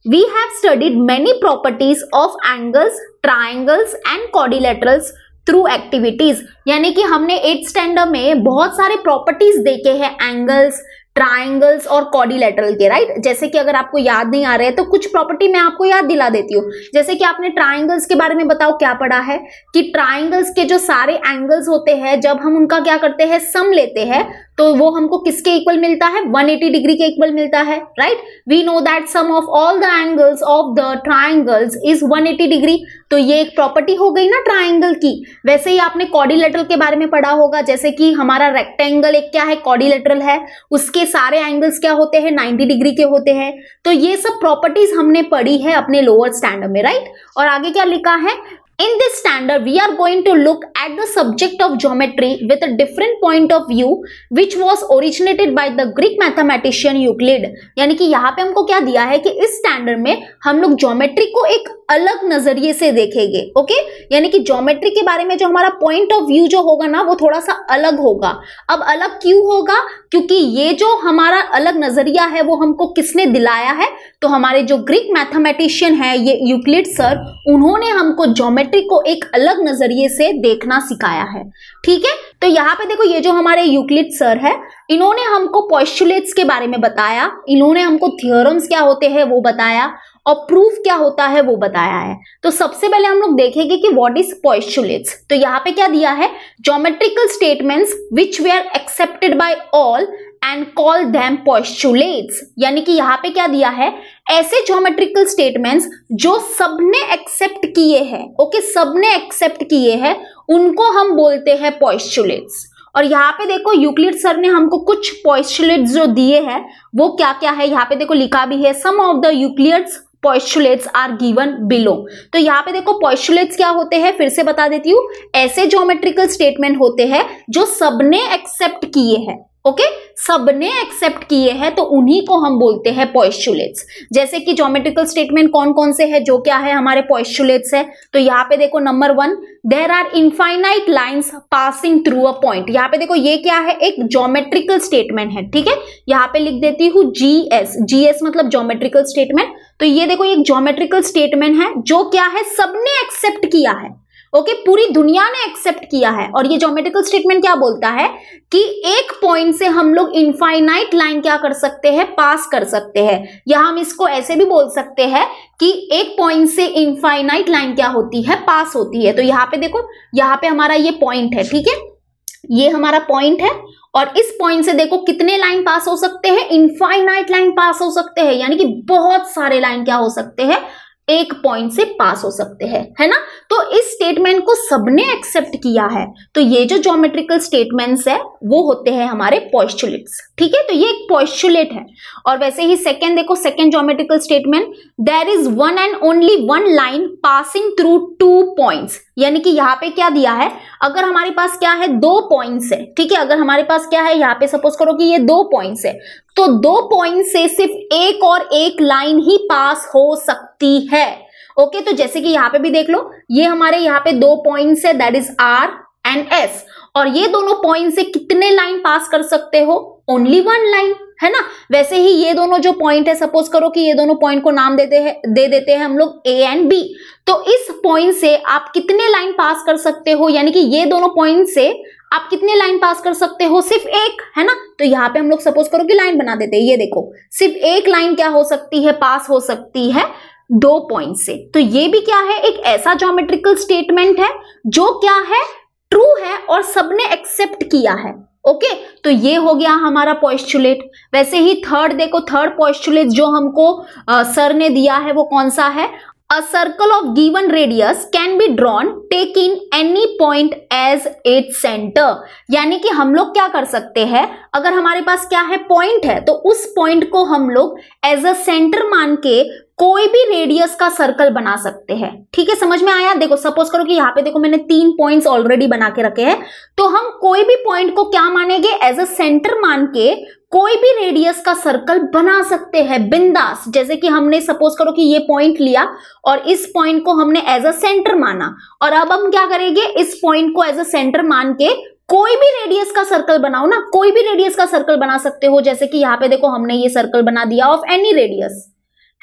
We have studied many properties of angles, triangles and quadrilaterals through activities यानी कि हमने एट स्टैंडर्ड में बहुत सारे प्रॉपर्टीज देखे हैं एंगल्स ट्राइंगल्स और कॉडिलेटरल के राइट जैसे कि अगर आपको याद नहीं आ रहे हैं तो कुछ प्रॉपर्टी मैं आपको याद दिला देती हूँ जैसे कि आपने ट्राइंगल्स के बारे में बताओ क्या पढ़ा है कि ट्राइंगल्स के जो सारे एंगल्स होते हैं जब हम उनका क्या करते हैं सम लेते हैं तो वो हमको किसके इक्वल मिलता है 180 डिग्री के इक्वल मिलता है right we know that sum of all the angles of the triangles is 180 degree तो ये एक प्रॉपर्टी हो गई ना ट्राइंगल की वैसे ही आपने कॉडिलेटरल के बारे में पढ़ा होगा जैसे कि हमारा रेक्टेंगल एक क्या है कॉडिलेटरल है उसके सारे एंगल्स क्या होते हैं 90 डिग्री के होते हैं तो ये सब प्रॉपर्टीज हमने पढ़ी है अपने लोअर स्टैंडर्ड में राइट और आगे क्या लिखा है in this standard we are going to look at the subject of geometry with a different point of view which was originated by the Greek mathematician Euclid यानी कि यहाँ पे हमको क्या दिया है कि इस स्टैंडर्ड में हम लोग ज्योमेट्री को एक अलग नजरिए से देखेंगे ओके यानी कि ज्योमेट्री के बारे में जो हमारा पॉइंट ऑफ व्यू जो होगा ना वो थोड़ा सा अलग होगा अब अलग क्यों होगा क्योंकि ये जो हमारा अलग नजरिया है वो हमको किसने दिलाया है तो हमारे जो ग्रीक मैथमेटिशियन है ये यूक्लिड सर उन्होंने हमको ज्योमेट्री को एक अलग नजरिए से देखना सिखाया है ठीक है तो यहाँ पे देखो ये जो हमारे यूक्लिड सर है इन्होंने हमको पॉस्टुलेट्स के बारे में बताया इन्होंने हमको थियोरम्स क्या होते हैं वो बताया और प्रूफ क्या होता है वो बताया है तो सबसे पहले हम लोग देखेंगे कि व्हाट इज पॉइस्टुलेट्स तो यहाँ पे क्या दिया है geometrical statements which we are accepted by all and call them postulates यानी कि यहाँ पे क्या दिया है ऐसे ज्योमेट्रिकल स्टेटमेंट्स जो सबने एक्सेप्ट किए हैं ओके सबने एक्सेप्ट किए हैं उनको हम बोलते हैं पॉस्टुलेट्स और यहाँ पे देखो यूक्लिड सर ने हमको कुछ पॉस्टुलेट्स जो दिए हैं वो क्या क्या है यहाँ पे देखो लिखा भी है some of the Euclid's postulates are given below तो यहाँ पे देखो पॉइस्टुलेट्स क्या होते हैं फिर से बता देती हूँ ऐसे ज्योमेट्रिकल स्टेटमेंट होते हैं जो सबने एक्सेप्ट किए हैं ओके okay? सबने एक्सेप्ट किए हैं तो उन्हीं को हम बोलते हैं पॉइस्टुलेट्स जैसे कि ज्योमेट्रिकल स्टेटमेंट कौन कौन से है जो क्या है हमारे पॉइस्टुलेट्स है तो यहाँ पे देखो number one there are infinite lines passing through a point यहाँ पे देखो ये क्या है एक ज्योमेट्रिकल स्टेटमेंट है ठीक है यहाँ पे लिख देती हूँ जीएस जीएस मतलब ज्योमेट्रिकल स्टेटमेंट तो ये देखो एक ज्योमेट्रिकल स्टेटमेंट है जो क्या है सबने एक्सेप्ट किया है ओके okay, पूरी दुनिया ने एक्सेप्ट किया है और ये ज्योमेट्रिकल स्टेटमेंट क्या बोलता है कि एक पॉइंट से हम लोग इनफाइनाइट लाइन क्या कर सकते हैं पास कर सकते हैं या हम इसको ऐसे भी बोल सकते हैं कि एक पॉइंट से इनफाइनाइट लाइन क्या होती है पास होती है तो यहाँ पे देखो यहाँ पे हमारा ये पॉइंट है ठीक है ये हमारा पॉइंट है और इस पॉइंट से देखो कितने लाइन पास हो सकते हैं इनफाइनाइट लाइन पास हो सकते हैं यानी कि बहुत सारे लाइन क्या हो सकते हैं एक पॉइंट से पास हो सकते हैं है ना तो इस स्टेटमेंट को सबने एक्सेप्ट किया है तो ये जो ज्योमेट्रिकल स्टेटमेंट्स है वो होते हैं हमारे पॉस्टुलेट्स ठीक है तो ये एक पॉस्टुलेट है और वैसे ही सेकेंड देखो second geometrical statement there is one and only one line passing through two points यानी कि यहाँ पे क्या दिया है अगर हमारे पास क्या है दो पॉइंट्स है ठीक है अगर हमारे पास क्या है यहाँ पे सपोज करो कि ये दो पॉइंट्स है तो दो पॉइंट से सिर्फ एक और एक लाइन ही पास हो सकती है ओके तो जैसे कि यहाँ पे भी देख लो ये हमारे यहाँ पे दो पॉइंट्स है that is R and S और ये दोनों पॉइंट से कितने लाइन पास कर सकते हो ओनली वन लाइन है ना वैसे ही ये दोनों जो पॉइंट है सपोज करो कि ये दोनों पॉइंट को नाम देते हैं दे देते हैं हम लोग ए एंड बी तो इस पॉइंट से आप कितने लाइन पास कर सकते हो यानी कि ये दोनों पॉइंट से आप कितने लाइन पास कर सकते हो सिर्फ एक है ना तो यहाँ पे हम लोग सपोज करो कि लाइन बना देते हैं ये देखो सिर्फ एक लाइन क्या हो सकती है पास हो सकती है दो पॉइंट से तो ये भी क्या है एक ऐसा जोमेट्रिकल स्टेटमेंट है जो क्या है ट्रू है और सबने एक्सेप्ट किया है ओके okay, तो ये हो गया हमारा पॉइस्टुलेट वैसे ही थर्ड देखो थर्ड पॉइस्टुलेट जो हमको आ, सर ने दिया है वो कौन सा है a circle of given radius can be drawn taking any point as its center यानी कि हम लोग क्या कर सकते हैं अगर हमारे पास क्या है पॉइंट है तो उस पॉइंट को हम लोग एज अ सेंटर मान के कोई भी रेडियस का सर्कल बना सकते हैं ठीक है समझ में आया देखो सपोज करो कि यहाँ पे देखो मैंने तीन पॉइंट्स ऑलरेडी बना के रखे हैं तो हम कोई भी पॉइंट को क्या मानेंगे एज अ सेंटर मान के कोई भी रेडियस का सर्कल बना सकते हैं बिंदास जैसे कि हमने सपोज करो कि ये पॉइंट लिया और इस पॉइंट को हमने एज अ सेंटर माना और अब हम क्या करेंगे इस पॉइंट को एज अ सेंटर मान के कोई भी रेडियस का सर्कल बनाओ ना कोई भी रेडियस का सर्कल बना सकते हो जैसे कि यहां पे देखो हमने ये सर्कल बना दिया ऑफ एनी रेडियस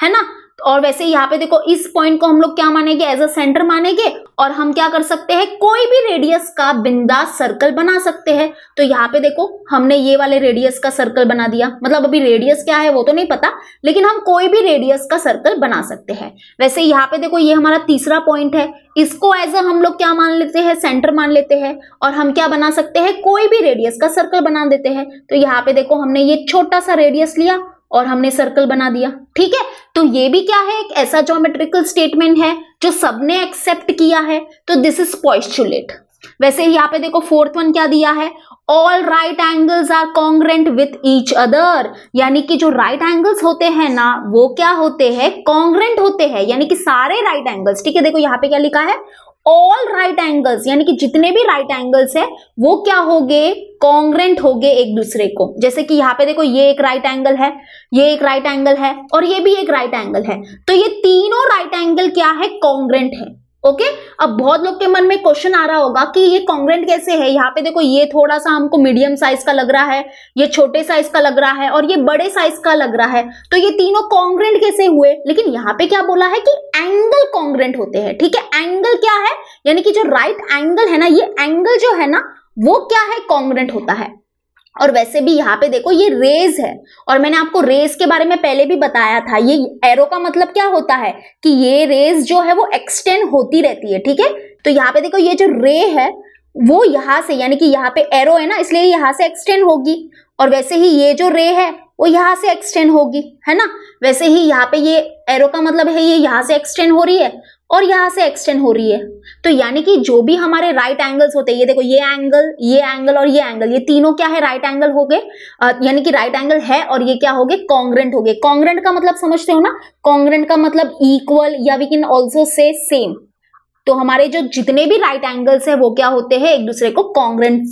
है ना और वैसे यहाँ पे देखो इस पॉइंट को हम लोग क्या मानेंगे एज अ सेंटर मानेंगे और हम क्या कर सकते हैं कोई भी रेडियस का बिंदा सर्कल बना सकते हैं तो यहाँ पे देखो हमने ये वाले रेडियस का सर्कल बना दिया मतलब अभी रेडियस क्या है वो तो नहीं पता लेकिन हम कोई भी रेडियस का सर्कल बना सकते हैं वैसे यहाँ पे देखो ये हमारा तीसरा पॉइंट है इसको एज अ हम लोग क्या मान लेते हैं सेंटर मान लेते हैं और हम क्या बना सकते हैं कोई भी रेडियस का सर्कल बना देते हैं तो यहाँ पे देखो हमने ये छोटा सा रेडियस लिया और हमने सर्कल बना दिया ठीक है तो ये भी क्या है एक ऐसा जोमेट्रिकल स्टेटमेंट है जो सबने एक्सेप्ट किया है तो दिस इज पॉइस्टुलेट वैसे ही यहाँ पे देखो फोर्थ वन क्या दिया है all right angles are congruent with each other यानी कि जो राइट right एंगल्स होते हैं ना वो क्या होते हैं कॉन्ग्रेंट होते हैं यानी कि सारे राइट right एंगल्स ठीक है देखो यहाँ पे क्या लिखा है ऑल राइट एंगल्स यानी कि जितने भी राइट एंगल्स है वो क्या हो गए कॉन्ग्रेंट हो गए एक दूसरे को जैसे कि यहाँ पे देखो ये एक राइट right एंगल है ये एक राइट right एंगल है और ये भी एक राइट right एंगल है तो ये तीनों राइट एंगल क्या है कॉन्ग्रेंट है ओके okay? अब बहुत लोग के मन में क्वेश्चन आ रहा होगा कि ये कॉन्ग्रेंट कैसे है यहाँ पे देखो ये थोड़ा सा हमको मीडियम साइज का लग रहा है ये छोटे साइज का लग रहा है और ये बड़े साइज का लग रहा है तो ये तीनों कॉन्ग्रेंट कैसे हुए लेकिन यहाँ पे क्या बोला है कि एंगल कॉन्ग्रेंट होते हैं ठीक है एंगल क्या है यानी कि जो राइट right एंगल है ना ये एंगल जो है ना वो क्या है कॉन्ग्रेंट होता है और वैसे भी यहाँ पे देखो ये रेज है और मैंने आपको रेज के बारे में पहले भी बताया था ये एरो का मतलब क्या होता है कि ये रेज जो है वो एक्सटेंड होती रहती है ठीक है तो यहाँ पे देखो ये जो रे है वो यहाँ से यानी कि यहाँ पे एरो है ना इसलिए यहाँ से एक्सटेंड होगी और वैसे ही ये जो रे है वो यहाँ से एक्सटेंड होगी है ना वैसे ही यहाँ पे ये एरो का मतलब है ये यहाँ से एक्सटेंड हो रही है और यहां से एक्सटेंड हो रही है तो यानी कि जो भी हमारे राइट एंगल्स होते हैं ये देखो ये एंगल ये एंगल और ये एंगल ये तीनों क्या है राइट एंगल हो गए यानी कि राइट एंगल है और ये क्या हो गए कॉन्ग्रेंट हो गए कॉन्ग्रेंट का मतलब समझते हो ना कॉन्ग्रेंट का मतलब इक्वल या we can also say same तो हमारे जो जितने भी राइट एंगल्स है वो क्या होते हैं एक दूसरे को कॉन्ग्रेंट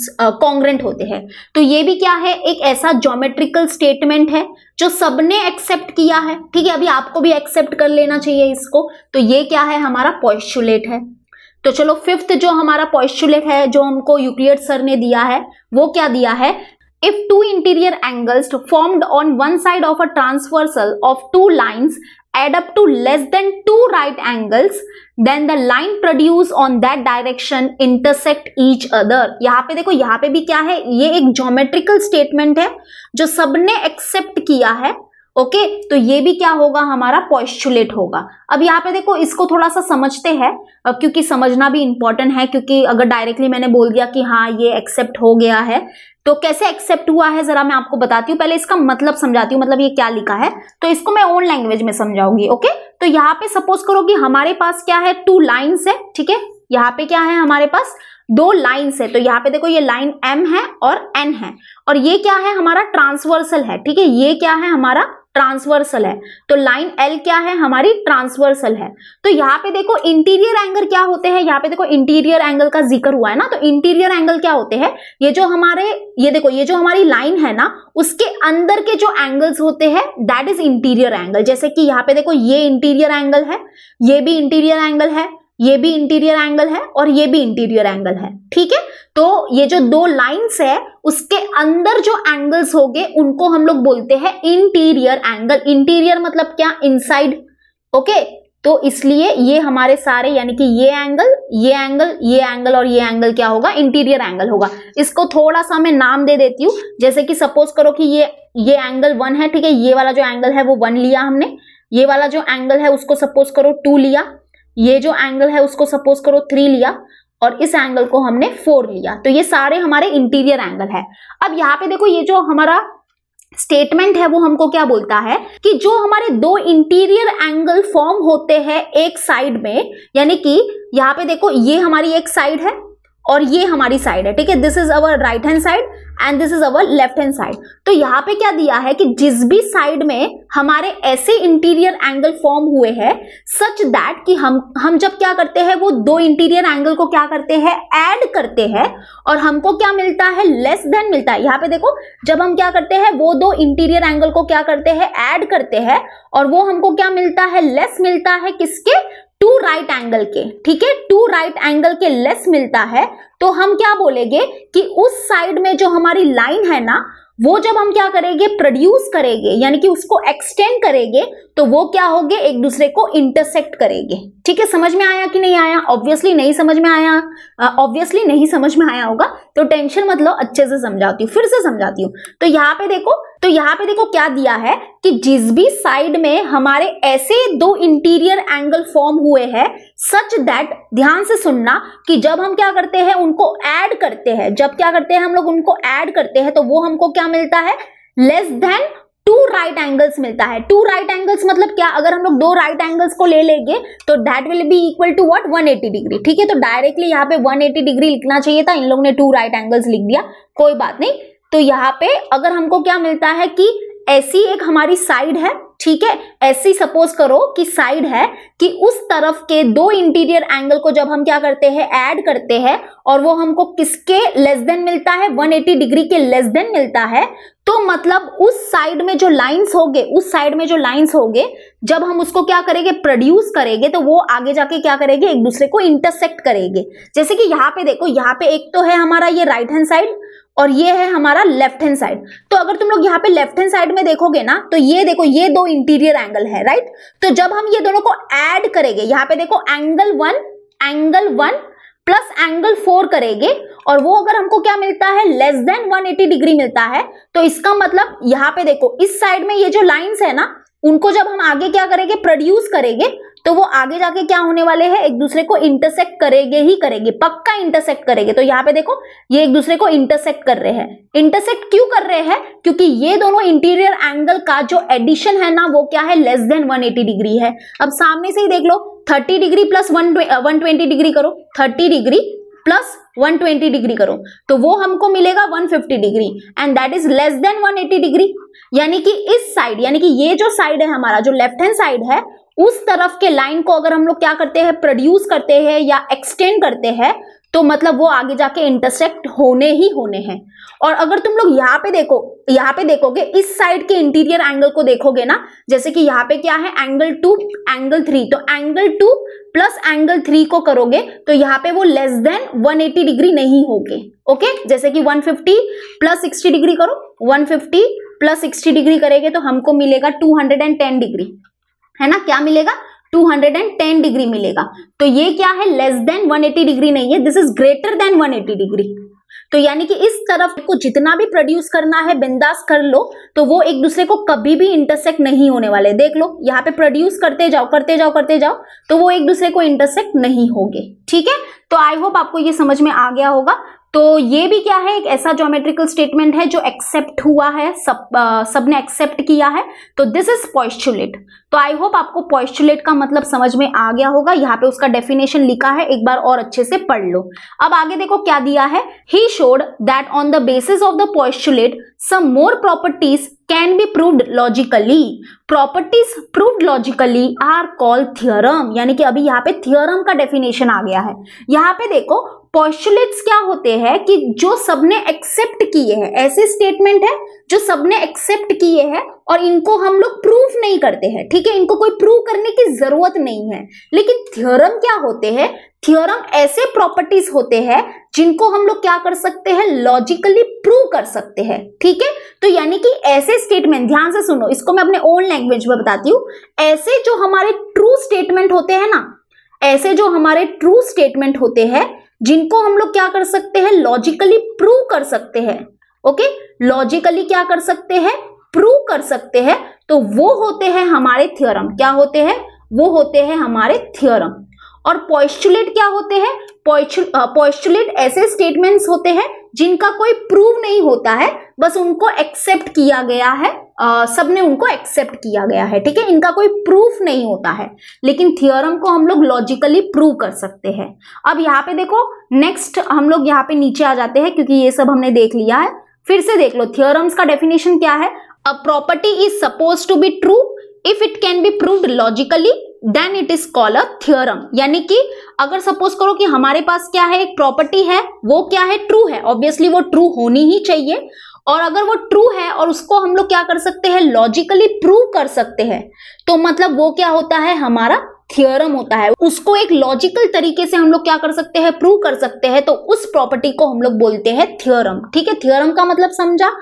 कॉन्ग्रेंट होते हैं तो ये भी क्या है एक ऐसा जोमेट्रिकल स्टेटमेंट है जो सबने एक्सेप्ट किया है ठीक है अभी आपको भी एक्सेप्ट कर लेना चाहिए इसको तो ये क्या है हमारा पॉस्टुलेट है तो चलो फिफ्थ जो हमारा पॉस्टुलेट है जो हमको यूक्लियड सर ने दिया है वो क्या दिया है if two interior angles formed on one side of a transversal of two lines add up to less than two right angles then the line produce on that direction intersect each other यहाँ पे देखो यहाँ पे भी क्या है ये एक जोमेट्रिकल स्टेटमेंट है जो सबने एक्सेप्ट किया है ओके तो ये भी क्या होगा हमारा पॉस्टुलेट होगा अब यहाँ पे देखो इसको थोड़ा सा समझते हैं क्योंकि समझना भी इंपॉर्टेंट है क्योंकि अगर डायरेक्टली मैंने बोल दिया कि हाँ ये एक्सेप्ट हो गया है तो कैसे एक्सेप्ट हुआ है जरा मैं आपको बताती हूँ पहले इसका मतलब समझाती हूँ मतलब ये क्या लिखा है तो इसको मैं ओन लैंग्वेज में समझाऊंगी ओके तो यहाँ पे सपोज करो कि हमारे पास क्या है टू लाइन्स है ठीक है यहाँ पे क्या है हमारे पास दो लाइन्स है तो यहाँ पे देखो ये लाइन एम है और एन है और ये क्या है हमारा ट्रांसवर्सल है ठीक है ये क्या है हमारा ट्रांसवर्सल है तो लाइन एल क्या है हमारी ट्रांसवर्सल है तो यहाँ पे देखो इंटीरियर एंगल क्या होते हैं यहाँ पे देखो इंटीरियर एंगल का जिक्र हुआ है ना तो इंटीरियर एंगल क्या होते हैं ये जो हमारे ये देखो ये जो हमारी लाइन है ना उसके अंदर के जो एंगल्स होते हैं दैट इज इंटीरियर एंगल जैसे कि यहाँ पे देखो ये इंटीरियर एंगल है ये भी इंटीरियर एंगल है ये भी इंटीरियर एंगल है और ये भी इंटीरियर एंगल है ठीक है तो ये जो दो लाइंस है उसके अंदर जो एंगल्स गए उनको हम लोग बोलते हैं इंटीरियर एंगल इंटीरियर मतलब क्या इनसाइड ओके तो इसलिए ये हमारे सारे यानी कि ये एंगल ये एंगल ये एंगल और ये एंगल क्या होगा इंटीरियर एंगल होगा इसको थोड़ा सा मैं नाम दे देती हूँ जैसे कि सपोज करो कि ये ये एंगल वन है ठीक है ये वाला जो एंगल है वो वन लिया हमने ये वाला जो एंगल है उसको सपोज करो टू लिया ये जो एंगल है उसको सपोज करो थ्री लिया और इस एंगल को हमने फोर लिया तो ये सारे हमारे इंटीरियर एंगल है अब यहाँ पे देखो ये जो हमारा स्टेटमेंट है वो हमको क्या बोलता है कि जो हमारे दो इंटीरियर एंगल फॉर्म होते हैं एक साइड में यानी कि यहाँ पे देखो ये हमारी एक साइड है और ये हमारी साइड है ठीक है this is our right hand side and this is our left hand side तो यहाँ पे क्या दिया है कि जिस भी साइड में हमारे ऐसे इंटीरियर एंगल फॉर्म हुए हैं सच दैट कि हम हम जब क्या करते हैं वो दो इंटीरियर एंगल को क्या करते हैं ऐड करते हैं और हमको क्या मिलता है लेस देन मिलता है यहाँ पे देखो जब हम क्या करते हैं वो दो इंटीरियर एंगल को क्या करते हैं ऐड करते हैं और वो हमको क्या मिलता है लेस मिलता है किसके टू राइट एंगल के ठीक है टू राइट एंगल के लेस मिलता है तो हम क्या बोलेंगे कि उस साइड में जो हमारी लाइन है ना वो जब हम क्या करेंगे प्रोड्यूस करेंगे यानी कि उसको एक्सटेंड करेंगे तो वो क्या होंगे एक दूसरे को इंटरसेक्ट करेंगे ठीक है समझ में आया कि नहीं आया ऑब्वियसली नहीं समझ में आया ऑब्वियसली नहीं समझ में आया होगा तो टेंशन मतलब अच्छे से समझाती हूँ फिर से समझाती हूँ तो यहाँ पे देखो तो यहाँ पे देखो क्या दिया है कि जिस भी साइड में हमारे ऐसे दो इंटीरियर एंगल फॉर्म हुए हैं सच दैट ध्यान से सुनना कि जब हम क्या करते हैं उनको ऐड करते हैं जब क्या करते हैं हम लोग उनको ऐड करते हैं तो वो हमको क्या मिलता है less than two right angles मिलता है टू राइट एंगल्स मतलब क्या अगर हम लोग दो राइट right एंगल्स को ले लेंगे तो that will be equal to one eighty degree ठीक है तो डायरेक्टली यहाँ पे 180 डिग्री लिखना चाहिए था इन लोगों ने टू राइट एंगल्स लिख दिया कोई बात नहीं तो यहाँ पे अगर हमको क्या मिलता है कि ऐसी एक हमारी साइड है ठीक है ऐसी सपोज करो कि साइड है कि उस तरफ के दो इंटीरियर एंगल को जब हम क्या करते हैं ऐड करते हैं और वो हमको किसके लेस देन मिलता है 180 डिग्री के लेस देन मिलता है तो मतलब उस साइड में जो लाइंस होंगे उस साइड में जो लाइंस होंगे जब हम उसको क्या करेंगे प्रोड्यूस करेंगे तो वो आगे जाके क्या करेंगे एक दूसरे को इंटरसेक्ट करेंगे जैसे कि यहाँ पे देखो यहाँ पे एक तो है हमारा ये राइट हैंड साइड और ये है हमारा लेफ्ट हैंड साइड तो अगर तुम लोग यहाँ पे लेफ्ट हैंड साइड में देखोगे ना तो ये देखो ये दो इंटीरियर एंगल है राइट तो जब हम ये दोनों को एड करेंगे यहाँ पे देखो angle one angle one plus angle four करेंगे और वो अगर हमको क्या मिलता है लेस देन 180 डिग्री मिलता है तो इसका मतलब यहाँ पे देखो इस साइड में ये जो लाइंस है ना उनको जब हम आगे क्या करेंगे प्रोड्यूस करेंगे तो वो आगे जाके क्या होने वाले हैं एक दूसरे को इंटरसेक्ट करेंगे ही करेंगे पक्का इंटरसेक्ट करेंगे तो यहाँ पे देखो ये एक दूसरे को इंटरसेक्ट कर रहे हैं इंटरसेक्ट क्यों कर रहे हैं क्योंकि ये दोनों इंटीरियर एंगल का जो एडिशन है ना वो क्या है लेस देन एटी डिग्री है अब सामने से ही देख लो thirty degree plus one one degree करो थर्टी डिग्री प्लस 120 डिग्री करो तो वो हमको मिलेगा 150 degree and that is less than 180 degree यानी कि इस साइड यानी कि ये जो साइड है हमारा जो लेफ्ट हैंड साइड है उस तरफ के लाइन को अगर हम लोग क्या करते हैं प्रोड्यूस करते हैं या एक्सटेंड करते हैं तो मतलब वो आगे जाके इंटरसेक्ट होने ही होने हैं और अगर तुम लोग यहाँ पे देखो यहाँ पे देखोगे इस साइड के इंटीरियर एंगल को देखोगे ना जैसे कि यहाँ पे क्या है एंगल टू एंगल थ्री तो angle two plus angle three को करोगे तो यहाँ पे वो लेस देन 180 डिग्री नहीं होगे ओके जैसे कि 150 प्लस सिक्सटी डिग्री करो 150 प्लस सिक्सटी डिग्री करेंगे तो हमको मिलेगा टू डिग्री है ना क्या मिलेगा 210 डिग्री मिलेगा तो ये क्या है लेस देन 180 डिग्री नहीं है this is greater than 180 degree तो यानी कि इस तरफ को जितना भी प्रोड्यूस करना है बिंदास कर लो तो वो एक दूसरे को कभी भी इंटरसेक्ट नहीं होने वाले देख लो यहाँ पे प्रोड्यूस करते जाओ करते जाओ करते जाओ तो वो एक दूसरे को इंटरसेक्ट नहीं होंगे ठीक है तो आई होप आपको ये समझ में आ गया होगा तो ये भी क्या है एक ऐसा ज्योमेट्रिकल स्टेटमेंट है जो एक्सेप्ट हुआ है सब आ, सब ने एक्सेप्ट किया है तो दिस इज पॉइस्टुलेट तो आई होप आपको पॉइस्टुलेट का मतलब समझ में आ गया होगा यहाँ पे उसका डेफिनेशन लिखा है एक बार और अच्छे से पढ़ लो अब आगे देखो क्या दिया है he showed that on the basis of the postulate some more properties can be proved logically properties proved logically are called theorem यानी कि अभी यहाँ पे थियोरम का डेफिनेशन आ गया है यहाँ पे देखो पॉस्टुलेट्स क्या होते हैं कि जो सबने एक्सेप्ट किए हैं ऐसे स्टेटमेंट है जो सबने एक्सेप्ट किए हैं और इनको हम लोग प्रूफ नहीं करते हैं ठीक है इनको कोई प्रूफ करने की जरूरत नहीं है लेकिन थ्योरम क्या होते हैं थ्योरम ऐसे प्रॉपर्टीज होते हैं जिनको हम लोग क्या कर सकते हैं लॉजिकली प्रूव कर सकते हैं ठीक है थीके? तो यानी कि ऐसे स्टेटमेंट ध्यान से सुनो इसको मैं अपने ओन लैंग्वेज में बताती हूँ ऐसे जो हमारे ट्रू स्टेटमेंट होते हैं ना ऐसे जो हमारे ट्रू स्टेटमेंट होते हैं जिनको हम लोग क्या कर सकते हैं लॉजिकली प्रूव कर सकते हैं ओके लॉजिकली क्या कर सकते हैं प्रूव कर सकते हैं तो वो होते हैं हमारे थियोरम क्या होते हैं वो होते हैं हमारे थियोरम और पॉइस्टुलेट क्या होते हैं पोस्टुलेट ऐसे स्टेटमेंट्स होते हैं जिनका कोई प्रूव नहीं होता है बस उनको एक्सेप्ट किया गया है सबने उनको एक्सेप्ट किया गया है ठीक है इनका कोई प्रूफ नहीं होता है लेकिन थियोरम को हम लोग लॉजिकली प्रूव कर सकते हैं अब यहाँ पे देखो नेक्स्ट हम लोग यहाँ पे नीचे आ जाते हैं क्योंकि ये सब हमने देख लिया है फिर से देख लो थियोरम्स का डेफिनेशन क्या है a property is suppose to be true if it can be proved logically then it is call a theorem यानी कि अगर सपोज करो कि हमारे पास क्या है एक प्रॉपर्टी है वो क्या है ट्रू है ऑब्वियसली वो ट्रू होनी ही चाहिए और अगर वो ट्रू है और उसको हम लोग क्या कर सकते हैं लॉजिकली प्रूव कर सकते हैं तो मतलब वो क्या होता है हमारा थियोरम होता है उसको एक लॉजिकल तरीके से हम लोग क्या कर सकते हैं प्रूव कर सकते हैं तो उस प्रॉपर्टी को हम लोग बोलते हैं थियोरम ठीक है थियोरम का मतलब समझा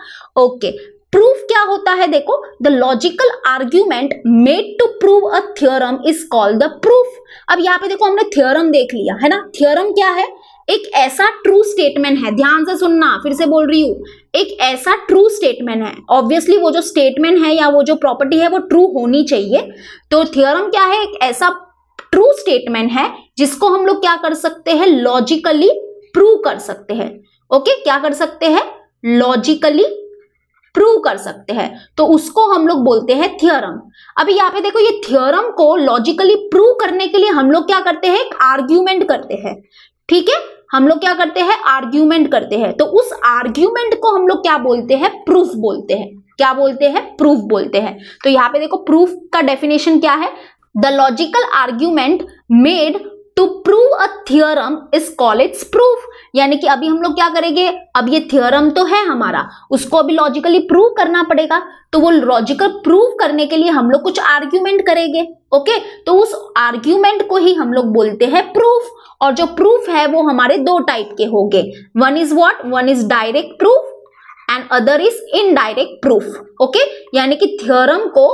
ओके प्रूफ क्या होता है देखो the logical argument made to prove a theorem is called the proof अब यहाँ पे देखो हमने थियोरम देख लिया है ना थियोरम क्या है एक ऐसा ट्रू स्टेटमेंट है ध्यान से सुनना फिर से बोल रही हूं एक ऐसा ट्रू स्टेटमेंट है ऑब्वियसली वो जो स्टेटमेंट है या वो जो प्रॉपर्टी है वो ट्रू होनी चाहिए तो थियोरम क्या है एक ऐसा ट्रू स्टेटमेंट है जिसको हम लोग क्या कर सकते हैं लॉजिकली प्रूव कर सकते हैं ओके okay? क्या कर सकते हैं लॉजिकली प्रूव कर सकते हैं तो उसको हम लोग बोलते हैं थियोरम अभी यहाँ पे देखो ये थियोरम को लॉजिकली प्रूव करने के लिए हम लोग क्या करते हैं आर्ग्यूमेंट करते हैं ठीक है हम लोग क्या करते हैं आर्ग्यूमेंट करते हैं तो उस आर्ग्यूमेंट को हम लोग क्या बोलते हैं प्रूफ बोलते हैं क्या बोलते हैं प्रूफ बोलते हैं तो यहाँ पे देखो प्रूफ का डेफिनेशन क्या है the logical argument made to prove a theorem is call its proof यानी कि अभी हम लोग क्या करेंगे अब ये थियोरम तो है हमारा उसको अभी लॉजिकली प्रूव करना पड़ेगा तो वो लॉजिकल प्रूव करने के लिए हम लोग कुछ आर्ग्यूमेंट करेंगे ओके तो उस आर्ग्यूमेंट को ही हम लोग बोलते हैं प्रूफ और जो प्रूफ है वो हमारे दो टाइप के होंगे one is what one is direct proof and other is indirect proof okay यानी कि थियोरम को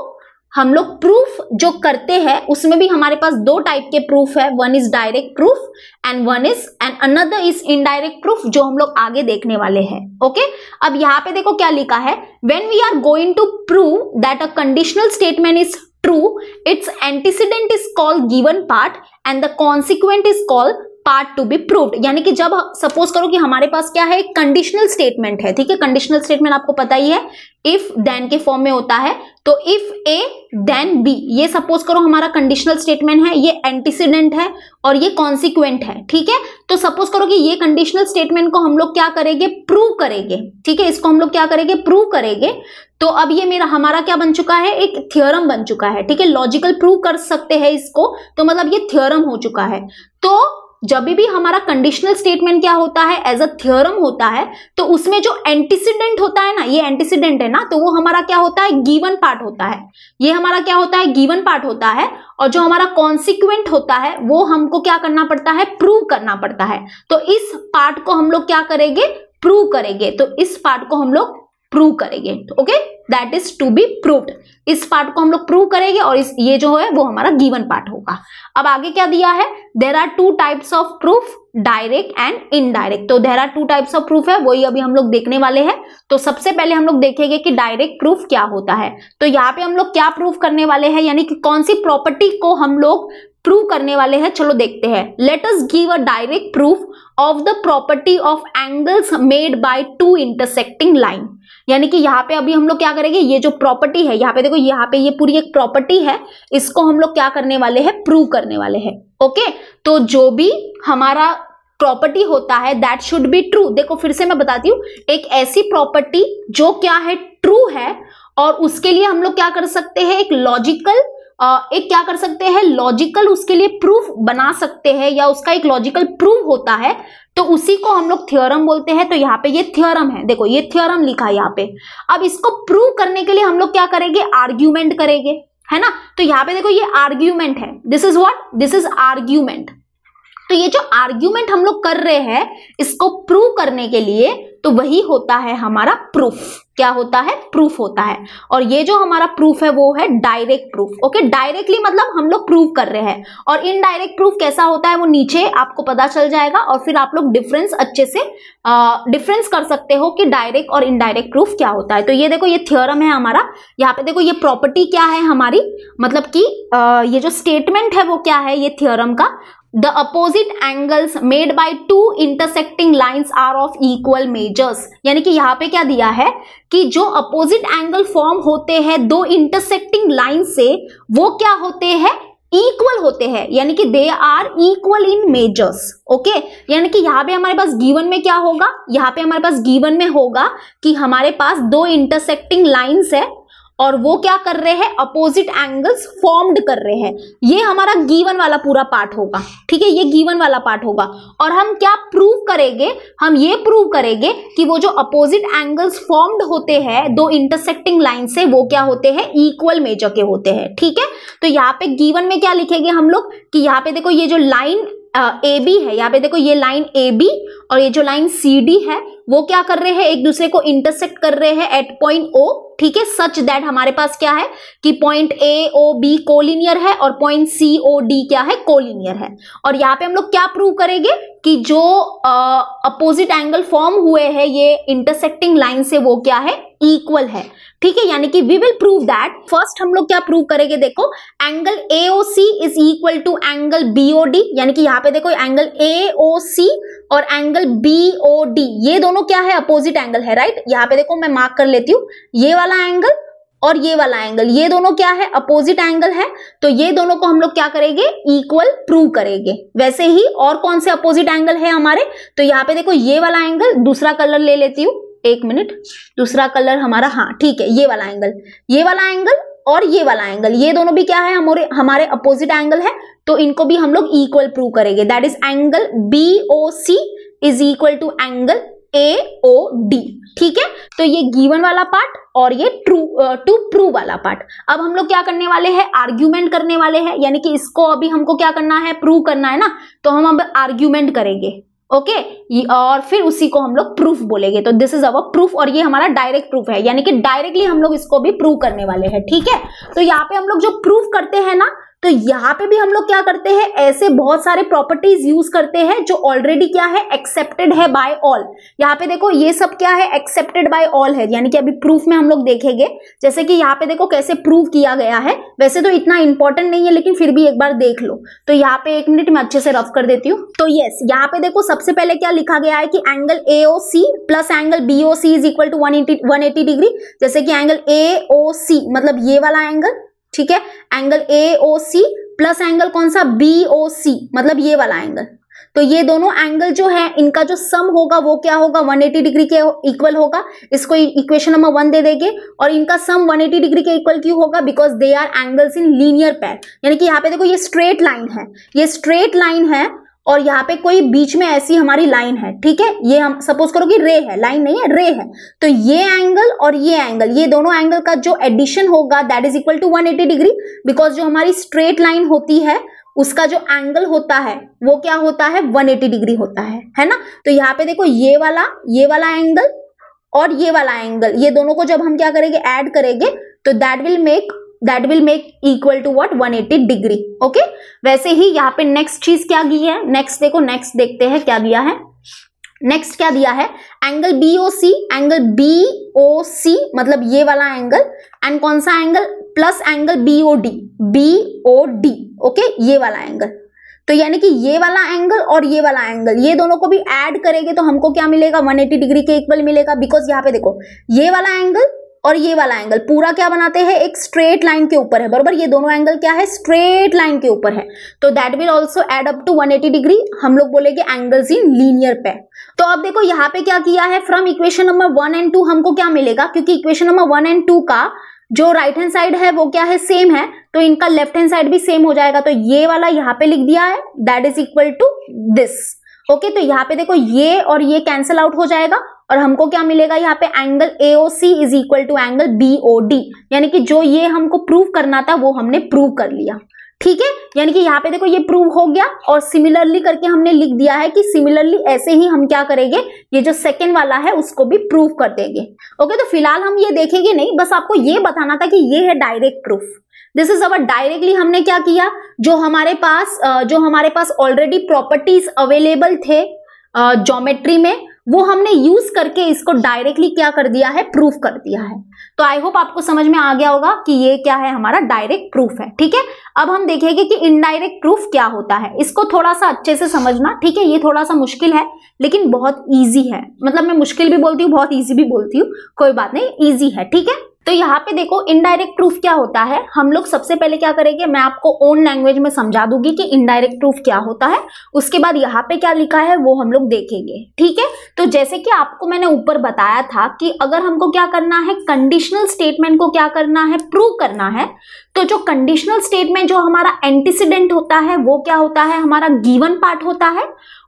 हम लोग प्रूफ जो करते हैं उसमें भी हमारे पास दो टाइप के प्रूफ है one is direct proof and one is and another is indirect proof जो हम लोग आगे देखने वाले हैं ओके अब यहाँ पे देखो क्या लिखा है when we are going to prove that a conditional statement is true its antecedent is call given part and the consequent is call part to be proved यानी कि जब सपोज करो कि हमारे पास क्या है कंडीशनल स्टेटमेंट है ठीक है कंडीशनल स्टेटमेंट आपको पता ही है इफ देन के फॉर्म में होता है तो इफ ए देन बी ये सपोज करो हमारा कंडीशनल स्टेटमेंट है ये एंटीसीडेंट है और ये कॉन्सिक्वेंट है ठीक है तो सपोज करो कि ये कंडीशनल स्टेटमेंट को हम लोग क्या करेंगे प्रूव करेंगे ठीक है इसको हम लोग क्या करेंगे प्रूव करेंगे तो अब ये मेरा हमारा क्या बन चुका है एक थियोरम बन चुका है ठीक है लॉजिकल प्रूव कर सकते हैं इसको तो मतलब ये थियोरम हो चुका है तो जब भी हमारा कंडीशनल स्टेटमेंट क्या होता है एज अ थियोरम होता है तो उसमें जो एंटीसीडेंट होता है ना ये एंटीसीडेंट है ना तो वो हमारा क्या होता है गिवन पार्ट होता है ये हमारा क्या होता है गिवन पार्ट होता है और जो हमारा कॉन्सिक्वेंट होता है वो हमको क्या करना पड़ता है प्रूव करना पड़ता है तो इस पार्ट को हम लोग क्या करेंगे प्रूव करेंगे तो इस पार्ट को हम लोग प्रूव करेंगे okay that is to be proved इस पार्ट को हम लोग प्रूव करेंगे और इस ये जो है वो हमारा गिवन पार्ट होगा अब आगे क्या दिया है there are two types of proof direct and indirect तो there are two types of proof है वही अभी हम लोग देखने वाले हैं तो सबसे पहले हम लोग देखेंगे कि डायरेक्ट प्रूफ क्या होता है तो यहाँ पे हम लोग क्या प्रूफ करने वाले हैं यानी कि कौन सी प्रॉपर्टी को हम लोग प्रूव करने वाले हैं चलो देखते हैं let's give a direct proof of the property of angles made by two intersecting line यानी कि यहाँ पे अभी हम लोग क्या करेंगे ये जो प्रॉपर्टी है यहाँ पे देखो यहाँ पे ये पूरी एक प्रॉपर्टी है इसको हम लोग क्या करने वाले हैं प्रूव करने वाले हैं ओके तो जो भी हमारा प्रॉपर्टी होता है दैट शुड बी ट्रू देखो फिर से मैं बताती हूँ एक ऐसी प्रॉपर्टी जो क्या है ट्रू है और उसके लिए हम लोग क्या कर सकते हैं एक लॉजिकल एक क्या कर सकते हैं लॉजिकल उसके लिए प्रूफ बना सकते हैं या उसका एक लॉजिकल प्रूफ होता है तो उसी को हम लोग थियोरम बोलते हैं तो यहाँ पे ये थियोरम है देखो ये थियोरम लिखा है यहाँ पे अब इसको प्रूव करने के लिए हम लोग क्या करेंगे आर्ग्यूमेंट करेंगे है ना तो यहाँ पे देखो ये आर्ग्यूमेंट है this is what this is argument तो ये जो आर्ग्यूमेंट हम लोग कर रहे हैं इसको प्रूव करने के लिए तो वही होता है हमारा प्रूफ क्या होता है प्रूफ होता है और ये जो हमारा प्रूफ है वो है डायरेक्ट प्रूफ ओके डायरेक्टली मतलब हम लोग प्रूफ कर रहे हैं और इनडायरेक्ट प्रूफ कैसा होता है वो नीचे आपको पता चल जाएगा और फिर आप लोग डिफरेंस अच्छे से डिफरेंस कर सकते हो कि डायरेक्ट और इनडायरेक्ट प्रूफ क्या होता है तो ये देखो ये थियोरम है हमारा यहाँ पे देखो ये प्रॉपर्टी क्या है हमारी मतलब कि ये जो स्टेटमेंट है वो क्या है ये थियोरम का the opposite angles made by two intersecting lines are of equal measures यानी कि यहाँ पे क्या दिया है कि जो अपोजिट एंगल फॉर्म होते हैं दो इंटरसेक्टिंग लाइन से वो क्या होते हैं इक्वल होते हैं यानी कि they are equal in measures okay यानी कि यहाँ पे हमारे पास गीवन में क्या होगा यहाँ पे हमारे पास गीवन में होगा कि हमारे पास दो इंटरसेक्टिंग लाइन्स है और वो क्या कर रहे हैं अपोजिट एंगल्स फॉर्म्ड कर रहे हैं ये हमारा गीवन वाला पूरा पार्ट होगा ठीक है ये गीवन वाला पार्ट होगा और हम क्या प्रूव करेंगे हम ये प्रूव करेंगे कि वो जो अपोजिट एंगल्स फॉर्म्ड होते हैं दो इंटरसेक्टिंग लाइन से वो क्या होते हैं इक्वल मेजर के होते हैं ठीक है तो यहाँ पे गीवन में क्या लिखेंगे हम लोग कि यहाँ पे देखो ये जो लाइन ए बी है यहाँ पे देखो ये लाइन ए बी और ये जो लाइन सी डी है वो क्या कर रहे हैं एक दूसरे को इंटरसेक्ट कर रहे हैं एट पॉइंट ओ ठीक है सच दैट हमारे पास क्या है कि point A O B collinear है और पॉइंट सी ओ डी क्या है कोलिनियर है और यहां पे हम लोग क्या प्रूव करेंगे कि जो अपोजिट एंगल फॉर्म हुए हैं ये इंटरसेक्टिंग लाइन से वो क्या है इक्वल है ठीक है यानी कि we will prove that first हम लोग क्या प्रूव करेंगे देखो angle C is equal to angle D यानी कि यहाँ पे देखो एंगल सी और एंगल बीओडी ये दोनों क्या है अपोजिट एंगल है राइट right? यहाँ पे देखो मैं मार्क कर लेती हूँ ये वाला एंगल और ये वाला एंगल ये दोनों क्या है अपोजिट एंगल है तो ये दोनों को हम लोग क्या करेंगे इक्वल प्रूव करेंगे वैसे ही और कौन से अपोजिट एंगल है हमारे तो यहाँ पे देखो ये वाला एंगल दूसरा कलर ले लेती हूँ एक मिनट दूसरा कलर हमारा हाँ ठीक है ये वाला एंगल ये वाला एंगल और ये वाला एंगल ये दोनों भी क्या है हमारे हमारे अपोजिट एंगल है तो इनको भी हम लोग इक्वल प्रूव करेंगे that is angle B O C is equal to angle A O D ठीक है तो ये गिवन वाला पार्ट और ये ट्रू टू प्रू वाला पार्ट अब हम लोग क्या करने वाले हैं आर्ग्यूमेंट करने वाले हैं यानी कि इसको अभी हमको क्या करना है प्रूव करना है ना तो हम अब आर्ग्यूमेंट करेंगे ओके okay? और फिर उसी को हम लोग प्रूफ बोलेंगे तो दिस इज अवर प्रूफ और ये हमारा डायरेक्ट प्रूफ है यानी कि डायरेक्टली हम लोग इसको भी प्रूव करने वाले हैं ठीक है तो यहाँ पे हम लोग जो प्रूफ करते हैं ना तो यहाँ पे भी हम लोग क्या करते हैं ऐसे बहुत सारे प्रॉपर्टीज यूज करते हैं जो ऑलरेडी क्या है एक्सेप्टेड है बाय ऑल यहाँ पे देखो ये सब क्या है एक्सेप्टेड बाय ऑल है यानी कि अभी प्रूफ में हम लोग देखेंगे जैसे कि यहाँ पे देखो कैसे प्रूव किया गया है वैसे तो इतना इंपॉर्टेंट नहीं है लेकिन फिर भी एक बार देख लो तो यहाँ पे एक मिनट में अच्छे से रफ कर देती हूँ तो यस यहाँ पे देखो सबसे पहले क्या लिखा गया है कि angle A O C plus angle B O C is equal to one eighty degree जैसे कि एंगल ए ओ सी मतलब ये वाला एंगल ठीक है angle A O C plus angle कौन सा बी ओ सी मतलब ये वाला एंगल तो ये दोनों एंगल जो है इनका जो सम होगा वो क्या होगा 180 डिग्री के इक्वल होगा इसको इक्वेशन नंबर वन दे देंगे और इनका सम 180 डिग्री के इक्वल क्यों होगा because they are angles in linear pair यानी कि यहाँ पे देखो ये स्ट्रेट लाइन है ये स्ट्रेट लाइन है और यहाँ पे कोई बीच में ऐसी हमारी लाइन है ठीक है ये हम सपोज करो कि रे है लाइन नहीं है रे है तो ये एंगल और ये एंगल ये दोनों एंगल का जो एडिशन होगा that is equal to 180 degree because जो हमारी स्ट्रेट लाइन होती है उसका जो एंगल होता है वो क्या होता है 180 डिग्री होता है है ना तो यहाँ पे देखो ये वाला ये वाला एंगल और ये वाला एंगल ये दोनों को जब हम क्या करेंगे एड करेंगे तो that will make that will make equal to one eighty degree okay वैसे ही यहाँ पे नेक्स्ट चीज क्या दी है नेक्स्ट देखो नेक्स्ट देखते हैं क्या दिया है नेक्स्ट क्या दिया है angle B O C angle B O C मतलब ये वाला एंगल एंड कौन सा angle plus angle B B O D okay ये वाला एंगल तो यानी कि ये वाला एंगल और ये वाला एंगल ये दोनों को भी ऐड करेंगे तो हमको क्या मिलेगा 180 डिग्री के इक्वल मिलेगा बिकॉज यहाँ पे देखो ये वाला एंगल और ये वाला एंगल पूरा क्या बनाते हैं एक स्ट्रेट लाइन के ऊपर है बरोबर ये दोनों एंगल क्या है स्ट्रेट लाइन के ऊपर है तो that will also add up to 180 degree हम लोग बोलेंगे एंगल्स इन लीनियर पे तो अब देखो यहाँ पे क्या किया है from equation number one and two हमको क्या मिलेगा क्योंकि equation number one and two का जो राइट हैंड साइड है वो क्या है सेम है तो इनका लेफ्ट हैंड साइड भी सेम हो जाएगा तो ये वाला यहाँ पे लिख दिया है that is equal to this okay तो यहाँ पे देखो ये और ये कैंसिल आउट हो जाएगा और हमको क्या मिलेगा यहाँ पे angle C is equal to angle D यानी कि जो ये हमको प्रूव करना था वो हमने प्रूव कर लिया ठीक है यानी कि यहाँ पे देखो ये प्रूव हो गया और सिमिलरली करके हमने लिख दिया है कि सिमिलरली ऐसे ही हम क्या करेंगे ये जो सेकेंड वाला है उसको भी प्रूव कर देंगे ओके तो फिलहाल हम ये देखेंगे नहीं बस आपको ये बताना था कि ये है direct proof this is our directly हमने क्या किया जो हमारे पास जो हमारे पास ऑलरेडी प्रॉपर्टीज अवेलेबल थे ज्योमेट्री में वो हमने यूज करके इसको डायरेक्टली क्या कर दिया है प्रूफ कर दिया है तो आई होप आपको समझ में आ गया होगा कि ये क्या है हमारा डायरेक्ट प्रूफ है ठीक है अब हम देखेंगे कि इनडायरेक्ट प्रूफ क्या होता है इसको थोड़ा सा अच्छे से समझना ठीक है ये थोड़ा सा मुश्किल है लेकिन बहुत ईजी है मतलब मैं मुश्किल भी बोलती हूँ बहुत ईजी भी बोलती हूँ कोई बात नहीं ईजी है ठीक है तो यहाँ पे देखो इनडायरेक्ट प्रूफ क्या होता है हम लोग सबसे पहले क्या करेंगे मैं आपको ओन लैंग्वेज में समझा दूंगी कि इनडायरेक्ट प्रूफ क्या होता है उसके बाद यहाँ पे क्या लिखा है वो हम लोग देखेंगे ठीक है तो जैसे कि आपको मैंने ऊपर बताया था कि अगर हमको क्या करना है कंडीशनल स्टेटमेंट को क्या करना है प्रूव करना है तो जो कंडीशनल स्टेटमेंट जो हमारा एंटीसीडेंट होता है वो क्या होता है हमारा गिवन पार्ट होता है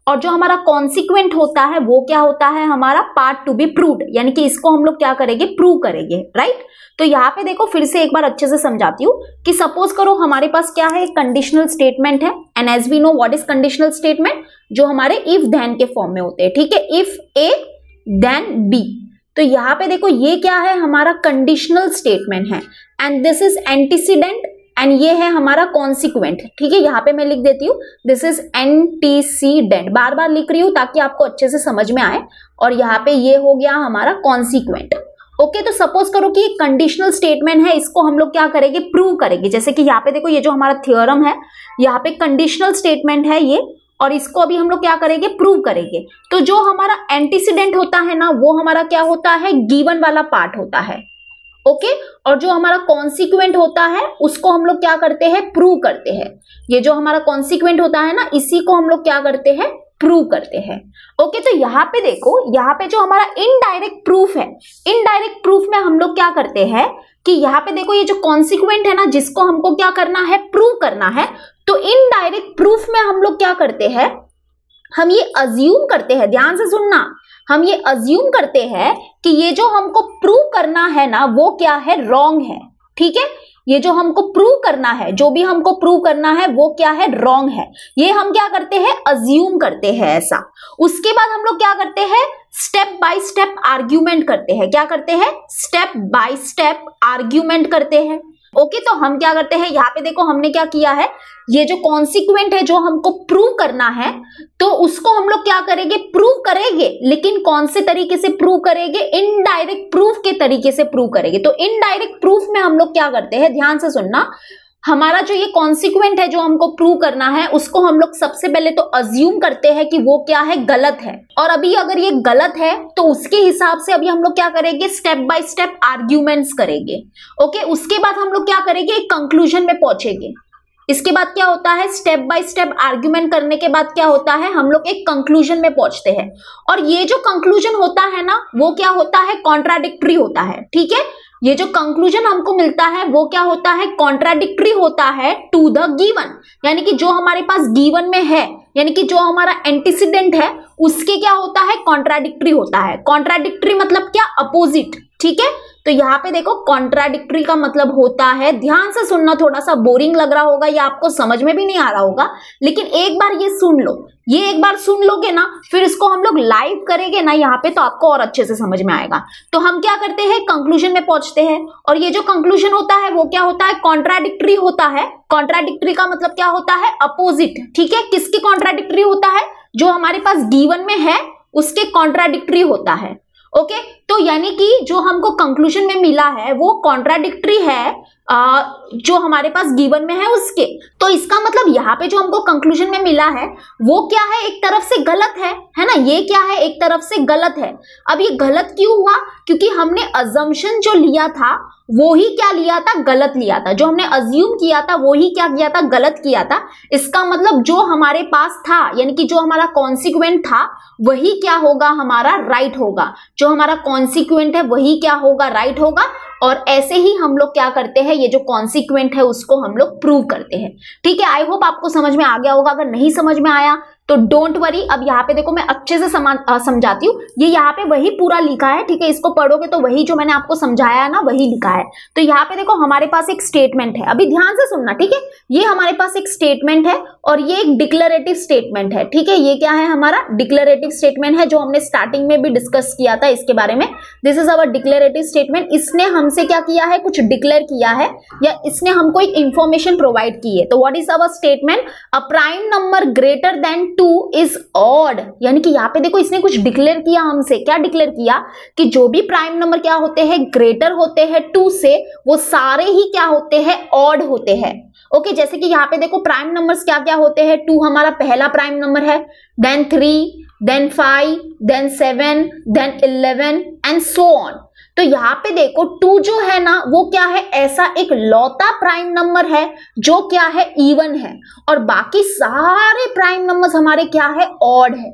और जो हमारा कॉन्सिक्वेंट होता है वो क्या होता है हमारा पार्ट टू बी प्रूव यानी कि इसको हम लोग क्या करेंगे प्रूव करेंगे राइट तो यहाँ पे देखो फिर से एक बार अच्छे से समझाती हूँ कि सपोज करो हमारे पास क्या है कंडीशनल स्टेटमेंट है and as we know what is conditional statement जो हमारे इफ धैन के फॉर्म में होते हैं ठीक है इफ ए देन बी तो यहाँ पे देखो ये क्या है हमारा कंडीशनल स्टेटमेंट है and this is antecedent and ये है हमारा कॉन्सिक्वेंट ठीक है यहाँ पे मैं लिख देती हूँ दिस इज एंटीसीडेंट बार बार लिख रही हूँ ताकि आपको अच्छे से समझ में आए और यहाँ पे ये हो गया हमारा कॉन्सिक्वेंट ओके okay, तो सपोज करो कि कंडीशनल स्टेटमेंट है इसको हम लोग क्या करेंगे प्रूव करेंगे जैसे कि यहाँ पे देखो ये जो हमारा थियोरम है यहाँ पे कंडीशनल स्टेटमेंट है ये और इसको अभी हम लोग क्या करेंगे प्रूव करेंगे तो जो हमारा एंटीसीडेंट होता है ना वो हमारा क्या होता है गिवन वाला पार्ट होता है ओके और जो हमारा कॉन्सिक्वेंट होता है उसको हम लोग क्या करते हैं प्रूव करते हैं ये जो हमारा कॉन्सिक्वेंट होता है ना इसी को हम लोग क्या करते हैं प्रूव करते हैं ओके तो यहाँ पे देखो यहाँ पे जो हमारा इनडायरेक्ट प्रूफ है इनडायरेक्ट प्रूफ में हम लोग क्या करते हैं कि यहाँ पे देखो ये जो कॉन्सिक्वेंट है ना जिसको हमको क्या करना है प्रूव करना है तो इनडायरेक्ट प्रूफ में हम लोग क्या करते हैं हम ये अज्यूम करते हैं ध्यान से सुनना हम ये अज्यूम करते हैं कि ये जो हमको प्रूव करना है ना वो क्या है रॉन्ग है ठीक है ये जो हमको प्रूव करना है जो भी हमको प्रूव करना है वो क्या है रॉन्ग है ये हम क्या करते हैं अज्यूम करते हैं ऐसा उसके बाद हम लोग क्या करते हैं स्टेप बाय स्टेप आर्ग्यूमेंट करते हैं क्या करते हैं स्टेप बाय स्टेप आर्ग्यूमेंट करते हैं ओके तो हम क्या करते हैं यहाँ पे देखो हमने क्या किया है ये जो कॉन्सिक्वेंट है जो हमको प्रूव करना है तो उसको हम लोग क्या करेंगे प्रूव करेंगे लेकिन कौन से तरीके से प्रूव करेंगे इनडायरेक्ट प्रूफ के तरीके से प्रूव करेंगे तो इनडायरेक्ट प्रूफ में हम लोग क्या करते हैं ध्यान से सुनना हमारा जो ये कॉन्सिक्वेंट है जो हमको प्रूव करना है उसको हम लोग सबसे पहले तो अज्यूम करते हैं कि वो क्या है गलत है और अभी अगर ये गलत है तो उसके हिसाब से अभी हम लोग क्या करेंगे स्टेप बाय स्टेप आर्ग्यूमेंट्स करेंगे ओके उसके बाद हम लोग क्या करेंगे एक कंक्लूजन में पहुंचेंगे इसके बाद क्या होता है स्टेप बाय स्टेप आर्ग्यूमेंट करने के बाद क्या होता है हम लोग एक कंक्लूजन में पहुंचते हैं और ये जो कंक्लूजन होता है ना वो क्या होता है कॉन्ट्राडिक्ट्री होता है ठीक है ये जो कंक्लूजन हमको मिलता है वो क्या होता है कॉन्ट्राडिक्ट्री होता है टू द गिवन यानी कि जो हमारे पास गिवन में है यानी कि जो हमारा एंटीसीडेंट है उसके क्या होता है कॉन्ट्राडिक्ट्री होता है कॉन्ट्राडिक्ट्री मतलब क्या अपोजिट ठीक है तो यहाँ पे देखो कॉन्ट्राडिक्ट्री का मतलब होता है ध्यान से सुनना थोड़ा सा बोरिंग लग रहा होगा या आपको समझ में भी नहीं आ रहा होगा लेकिन एक बार ये सुन लो ये एक बार सुन लोगे ना फिर इसको हम लोग लाइव करेंगे ना यहाँ पे तो आपको और अच्छे से समझ में आएगा तो हम क्या करते हैं कंक्लूजन में पहुंचते हैं और ये जो कंक्लूजन होता है वो क्या होता है कॉन्ट्राडिक्ट्री होता है कॉन्ट्राडिक्ट्री का मतलब क्या होता है अपोजिट ठीक है किसके कॉन्ट्राडिक्ट्री होता है जो हमारे पास गिवन में है उसके कॉन्ट्राडिक्ट्री होता है ओके तो यानी कि जो हमको कंक्लूजन में मिला है वो कॉन्ट्राडिक्ट्री है आ, जो हमारे पास गिवन में है उसके तो इसका मतलब यहाँ पे जो हमको कंक्लूजन में मिला है वो क्या है एक तरफ से गलत है है ना ये क्या है एक तरफ से गलत है अब ये गलत क्यों हुआ क्योंकि हमने अजम्पन जो लिया था वो ही क्या लिया था गलत लिया था जो हमने अज्यूम किया था वो ही क्या किया था गलत किया था इसका मतलब जो हमारे पास था यानी कि जो हमारा कॉन्सिक्वेंट था वही क्या होगा हमारा राइट होगा जो हमारा कॉन्सिक्वेंट है वही क्या होगा राइट right होगा और ऐसे ही हम लोग क्या करते हैं ये जो कॉन्सिक्वेंट है उसको हम लोग प्रूव करते हैं ठीक है आई होप आपको समझ में आ गया होगा अगर नहीं समझ में आया तो डोंट वरी अब यहाँ पे देखो मैं अच्छे से समझाती हूँ ये यहाँ पे वही पूरा लिखा है ठीक है इसको पढ़ोगे तो वही जो मैंने आपको समझाया ना वही लिखा है तो यहाँ पे देखो हमारे पास एक स्टेटमेंट है अभी ध्यान से सुनना ठीक है ये हमारे पास एक स्टेटमेंट है और ये एक डिक्लरेटिव स्टेटमेंट है ठीक है ये क्या है हमारा डिक्लरेटिव स्टेटमेंट है जो हमने स्टार्टिंग में भी डिस्कस किया था इसके बारे में this is our declarative statement इसने हमसे क्या किया है कुछ डिक्लेयर किया है या इसने हमको एक इंफॉर्मेशन प्रोवाइड की है तो what is our statement a prime number greater than two is odd यानी कि यहाँ पे देखो इसने कुछ डिक्लेयर किया हमसे क्या डिक्लेयर किया कि जो भी प्राइम नंबर क्या होते हैं ग्रेटर होते हैं टू से वो सारे ही क्या होते हैं ऑड होते हैं ओके okay, जैसे कि यहाँ पे देखो प्राइम नंबर्स क्या क्या होते हैं टू हमारा पहला प्राइम नंबर है then three then five then seven then eleven and so on तो यहाँ पे देखो टू जो है ना वो क्या है ऐसा एक लौता प्राइम नंबर है जो क्या है इवन है और बाकी सारे प्राइम नंबर हमारे क्या है ऑड है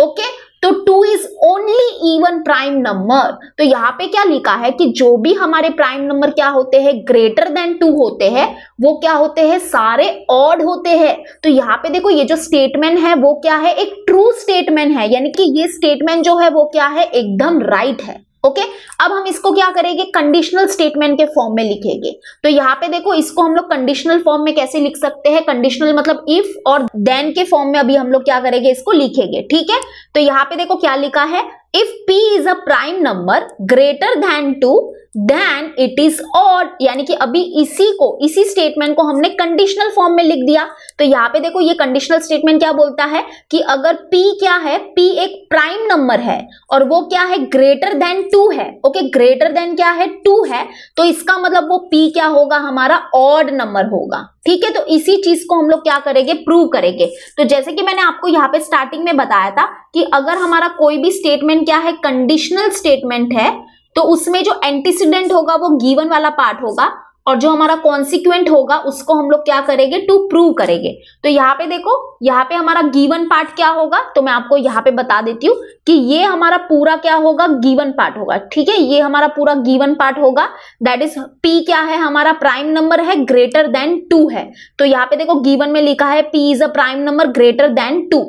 ओके तो two is only even prime number तो यहाँ पे क्या लिखा है कि जो भी हमारे प्राइम नंबर क्या होते हैं ग्रेटर देन टू होते हैं वो क्या होते हैं सारे ऑड होते हैं तो यहाँ पे देखो ये जो स्टेटमेंट है वो क्या है एक ट्रू स्टेटमेंट है यानी कि ये स्टेटमेंट जो है वो क्या है एकदम राइट right है ओके अब हम इसको क्या करेंगे कंडीशनल स्टेटमेंट के फॉर्म में लिखेंगे तो यहाँ पे देखो इसको हम लोग कंडीशनल फॉर्म में कैसे लिख सकते हैं कंडीशनल मतलब इफ और देन के फॉर्म में अभी हम लोग क्या करेंगे इसको लिखेंगे ठीक है तो यहाँ पे देखो क्या लिखा है if P is a prime number greater than two then it is और यानी कि अभी इसी को इसी स्टेटमेंट को हमने कंडीशनल फॉर्म में लिख दिया तो यहाँ पे देखो ये कंडीशनल स्टेटमेंट क्या बोलता है कि अगर p क्या है p एक प्राइम नंबर है और वो क्या है ग्रेटर देन टू है ओके ग्रेटर देन क्या है टू है तो इसका मतलब वो p क्या होगा हमारा ऑड नंबर होगा ठीक है तो इसी चीज को हम लोग क्या करेंगे प्रूव करेंगे तो जैसे कि मैंने आपको यहाँ पे स्टार्टिंग में बताया था कि अगर हमारा कोई भी स्टेटमेंट क्या है कंडीशनल स्टेटमेंट है तो उसमें जो एंटीसीडेंट होगा वो गिवन वाला पार्ट होगा और जो हमारा कॉन्सिक्वेंट होगा उसको हम लोग क्या करेंगे टू प्रूव करेंगे तो यहाँ पे देखो यहाँ पे हमारा गिवन पार्ट क्या होगा तो मैं आपको यहाँ पे बता देती हूँ कि ये हमारा पूरा क्या होगा गिवन पार्ट होगा ठीक है ये हमारा पूरा गिवन पार्ट होगा दैट इज पी क्या है हमारा प्राइम नंबर है ग्रेटर देन टू है तो यहाँ पे देखो गिवन में लिखा है P is a prime number greater than two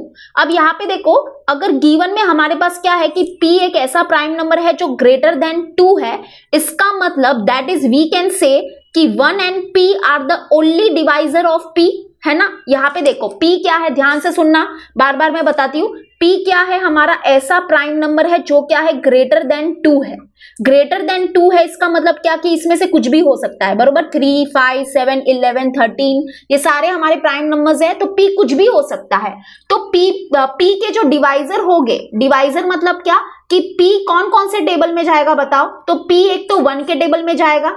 अब यहाँ पे देखो अगर गीवन में हमारे पास क्या है कि p एक ऐसा प्राइम नंबर है जो ग्रेटर देन टू है इसका मतलब that is we can say कि one and p are the only divisor of p है ना यहाँ पे देखो p क्या है ध्यान से सुनना बार बार मैं बताती हूँ p क्या है हमारा ऐसा प्राइम नंबर है जो क्या है ग्रेटर देन टू है ग्रेटर देन टू है इसका मतलब क्या कि इसमें से कुछ भी हो सकता है बरोबर three five seven eleven thirteen ये सारे हमारे प्राइम नंबर्स हैं तो p कुछ भी हो सकता है तो p p के जो डिवाइजर गए डिवाइजर मतलब क्या कि p कौन कौन से टेबल में जाएगा बताओ तो p एक तो वन के टेबल में जाएगा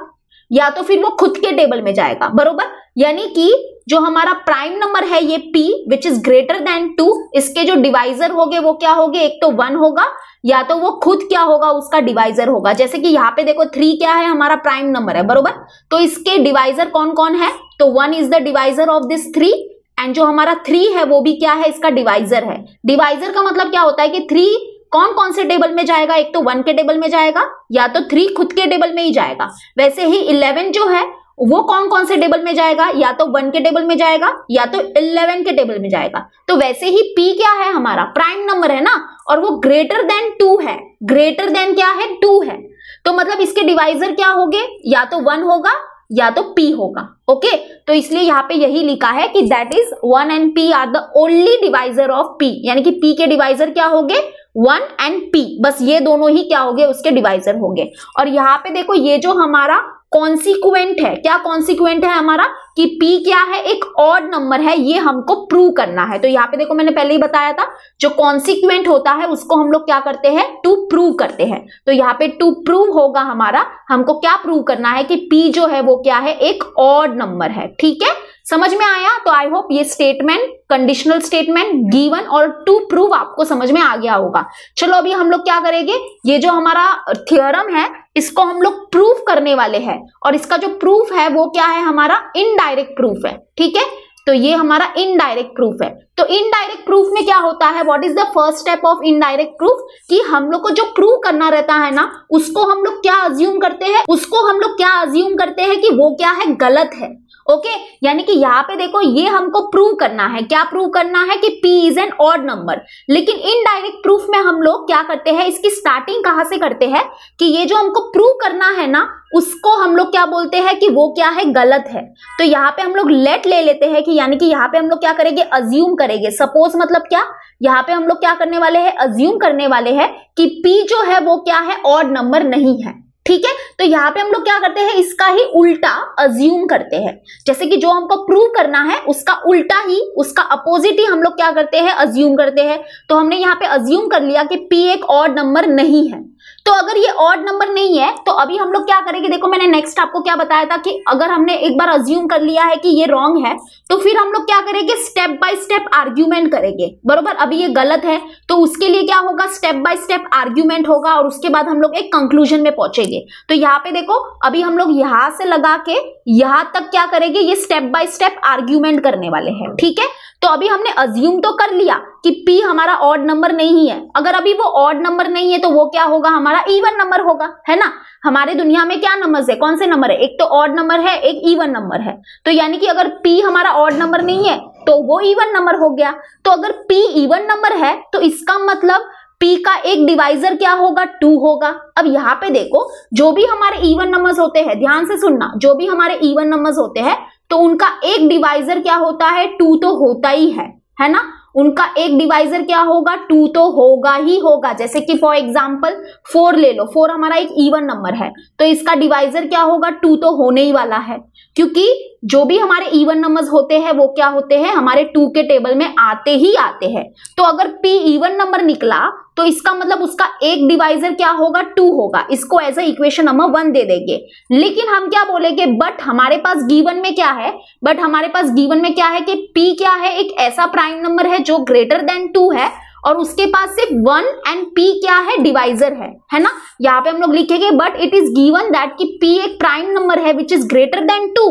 या तो फिर वो खुद के टेबल में जाएगा बरोबर यानी कि जो हमारा प्राइम नंबर है ये p which is greater than two इसके जो डिवाइजर हो गए वो क्या हो गए एक तो वन होगा या तो वो खुद क्या होगा उसका डिवाइजर होगा जैसे कि यहाँ पे देखो थ्री क्या है हमारा प्राइम नंबर है बरोबर तो इसके डिवाइजर कौन कौन है तो one is the divisor of this three and जो हमारा थ्री है वो भी क्या है इसका डिवाइजर है डिवाइजर का मतलब क्या होता है कि थ्री कौन कौन से टेबल में जाएगा एक तो वन के टेबल में जाएगा या तो थ्री खुद के टेबल में ही जाएगा वैसे ही इलेवन जो है वो कौन कौन से टेबल में जाएगा या तो वन के टेबल में जाएगा या तो इलेवन के टेबल में जाएगा तो वैसे ही पी क्या है हमारा प्राइम नंबर है ना और वो ग्रेटर देन टू है ग्रेटर देन क्या है टू है तो मतलब इसके डिवाइजर क्या हो गए या तो वन होगा या तो पी होगा ओके तो इसलिए यहाँ पे यही लिखा है कि that is one and P are the only divisor of P यानी कि पी के डिवाइजर क्या हो गए वन एंड पी बस ये दोनों ही क्या होंगे उसके डिवाइजर होंगे और यहाँ पे देखो ये जो हमारा कॉन्सिक्वेंट है क्या कॉन्सिक्वेंट है हमारा कि p क्या है एक ऑड नंबर है ये हमको प्रूव करना है तो यहाँ पे देखो मैंने पहले ही बताया था जो कॉन्सिक्वेंट होता है उसको हम लोग क्या करते हैं टू प्रूव करते हैं तो यहाँ पे टू प्रूव होगा हमारा हमको क्या प्रूव करना है कि p जो है वो क्या है एक ऑड नंबर है ठीक है समझ में आया तो आई होप ये स्टेटमेंट कंडीशनल स्टेटमेंट गिवन और टू प्रूव आपको समझ में आ गया होगा चलो अभी हम लोग क्या करेंगे ये जो हमारा थियोरम है इसको हम लोग प्रूफ करने वाले हैं और इसका जो प्रूफ है वो क्या है हमारा इनडायरेक्ट प्रूफ है ठीक है तो ये हमारा इनडायरेक्ट प्रूफ है तो इनडायरेक्ट प्रूफ में क्या होता है what is the first step of indirect proof कि हम लोग को जो प्रूव करना रहता है ना उसको हम लोग क्या अज्यूम करते हैं उसको हम लोग क्या अज्यूम करते हैं कि वो क्या है गलत है ओके यानी कि यहाँ पे देखो ये हमको प्रूव करना है क्या प्रूव करना है कि p is an odd number लेकिन इनडायरेक्ट प्रूफ में हम लोग क्या करते हैं इसकी स्टार्टिंग कहाँ से करते हैं कि ये जो हमको प्रूव करना है ना उसको हम लोग क्या बोलते हैं कि वो क्या है गलत है तो यहाँ पे हम लोग लेट ले लेते हैं कि यानी कि यहाँ पे हम लोग क्या करेंगे अज्यूम करेंगे सपोज मतलब क्या यहाँ पे हम लोग क्या करने वाले हैं अज्यूम करने वाले हैं कि पी जो है वो क्या है ऑड नंबर नहीं है ठीक है तो यहाँ पे हम लोग क्या करते हैं इसका ही उल्टा अज्यूम करते हैं जैसे कि जो हमको प्रूव करना है उसका उल्टा ही उसका अपोजिट ही हम लोग क्या करते हैं अज्यूम करते हैं तो हमने यहाँ पे अज्यूम कर लिया कि पी एक ऑड नंबर नहीं है तो अगर ये ऑड नंबर नहीं है तो अभी हम लोग क्या करेंगे देखो मैंने नेक्स्ट आपको क्या बताया था कि अगर हमने एक बार अज्यूम कर लिया है कि ये रॉन्ग है तो फिर हम लोग क्या करेंगे स्टेप बाय स्टेप आर्ग्यूमेंट करेंगे बरोबर अभी ये गलत है तो उसके लिए क्या होगा स्टेप बाय स्टेप आर्ग्यूमेंट होगा और उसके बाद हम लोग एक कंक्लूजन में पहुंचेंगे करेंगे तो यहाँ पे देखो अभी हम लोग यहां से लगा के यहां तक क्या करेंगे ये स्टेप बाय स्टेप आर्ग्यूमेंट करने वाले हैं ठीक है तो अभी हमने अज्यूम तो कर लिया कि P हमारा ऑड नंबर नहीं है अगर अभी वो ऑड नंबर नहीं है तो वो क्या होगा हमारा इवन नंबर होगा है ना हमारे दुनिया में क्या नंबर है कौन से नंबर तो है एक तो ऑड नंबर है एक इवन नंबर है तो यानी कि अगर पी हमारा ऑड नंबर नहीं है तो वो इवन नंबर हो गया तो अगर पी इवन नंबर है तो इसका मतलब पी का एक डिवाइजर क्या होगा टू होगा अब यहाँ पे देखो जो भी हमारे इवन नंबर्स होते हैं ध्यान से सुनना जो भी हमारे इवन नंबर्स होते हैं तो उनका एक डिवाइजर क्या होता है टू तो होता ही है है ना उनका एक डिवाइजर क्या होगा टू तो होगा ही होगा जैसे कि फॉर एग्जाम्पल फोर ले लो फोर हमारा एक इवन नंबर है तो इसका डिवाइजर क्या होगा टू तो होने ही वाला है क्योंकि जो भी हमारे इवन नंबर्स होते हैं वो क्या होते हैं हमारे टू के टेबल में आते ही आते हैं तो अगर p इवन नंबर निकला तो इसका मतलब उसका एक डिवाइजर क्या होगा टू होगा इसको as a equation number one दे देंगे लेकिन हम क्या बोलेंगे बट हमारे पास गीवन में क्या है बट हमारे पास गीवन में क्या है कि p क्या है एक ऐसा प्राइम नंबर है जो ग्रेटर देन टू है और उसके पास सिर्फ वन एंड पी क्या है डिवाइजर है है ना यहाँ पे हम लोग लिखेंगे but it is given that कि पी एक प्राइम नंबर है which is greater than two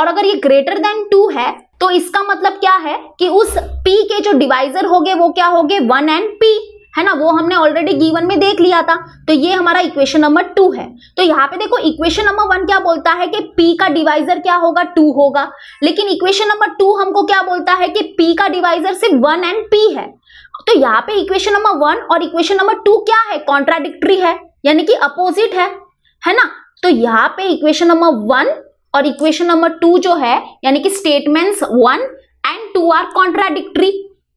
और अगर ये ग्रेटर देन टू है तो इसका मतलब क्या है कि उस पी के जो डिवाइजर हो वो क्या हो गए वन एंड पी है ना वो हमने ऑलरेडी गिवन में देख लिया था तो ये हमारा इक्वेशन नंबर टू है तो यहाँ पे देखो इक्वेशन नंबर वन क्या बोलता है कि p का डिवाइजर क्या होगा टू होगा लेकिन इक्वेशन नंबर टू हमको क्या बोलता है कि p का डिवाइजर सिर्फ वन एंड p है तो यहाँ पे इक्वेशन नंबर वन और इक्वेशन नंबर टू क्या है कॉन्ट्राडिक्ट्री है यानी कि अपोजिट है है ना तो यहाँ पे इक्वेशन नंबर वन और इक्वेशन नंबर टू जो है यानी कि statements one and two are contradictory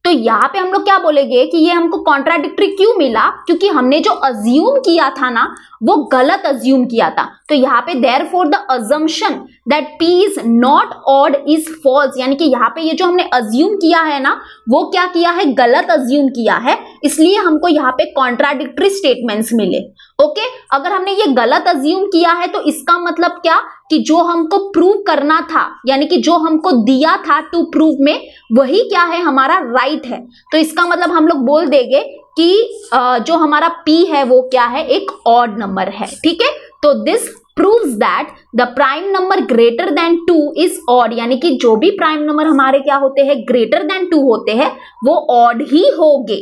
तो यहाँ पे हम लोग क्या बोलेंगे कि ये हमको कॉन्ट्राडिक्ट्री क्यों मिला क्योंकि हमने जो अज्यूम किया था ना वो गलत अज्यूम किया था तो यहाँ पे therefore the assumption that P is not odd is false यानी कि यहाँ पे ये जो हमने अज्यूम किया है ना वो क्या किया है गलत अज्यूम किया है इसलिए हमको यहाँ पे कॉन्ट्राडिक्ट्री स्टेटमेंट्स मिले ओके okay? अगर हमने ये गलत अज्यूम किया है तो इसका मतलब क्या कि जो हमको प्रूव करना था यानी कि जो हमको दिया था टू प्रूव में वही क्या है हमारा राइट right है तो इसका मतलब हम लोग बोल देंगे कि जो हमारा पी है वो क्या है एक ऑड नंबर है ठीक है तो this proves that the prime number greater than two is odd यानी कि जो भी प्राइम नंबर हमारे क्या होते हैं ग्रेटर देन टू होते हैं वो ऑड ही होंगे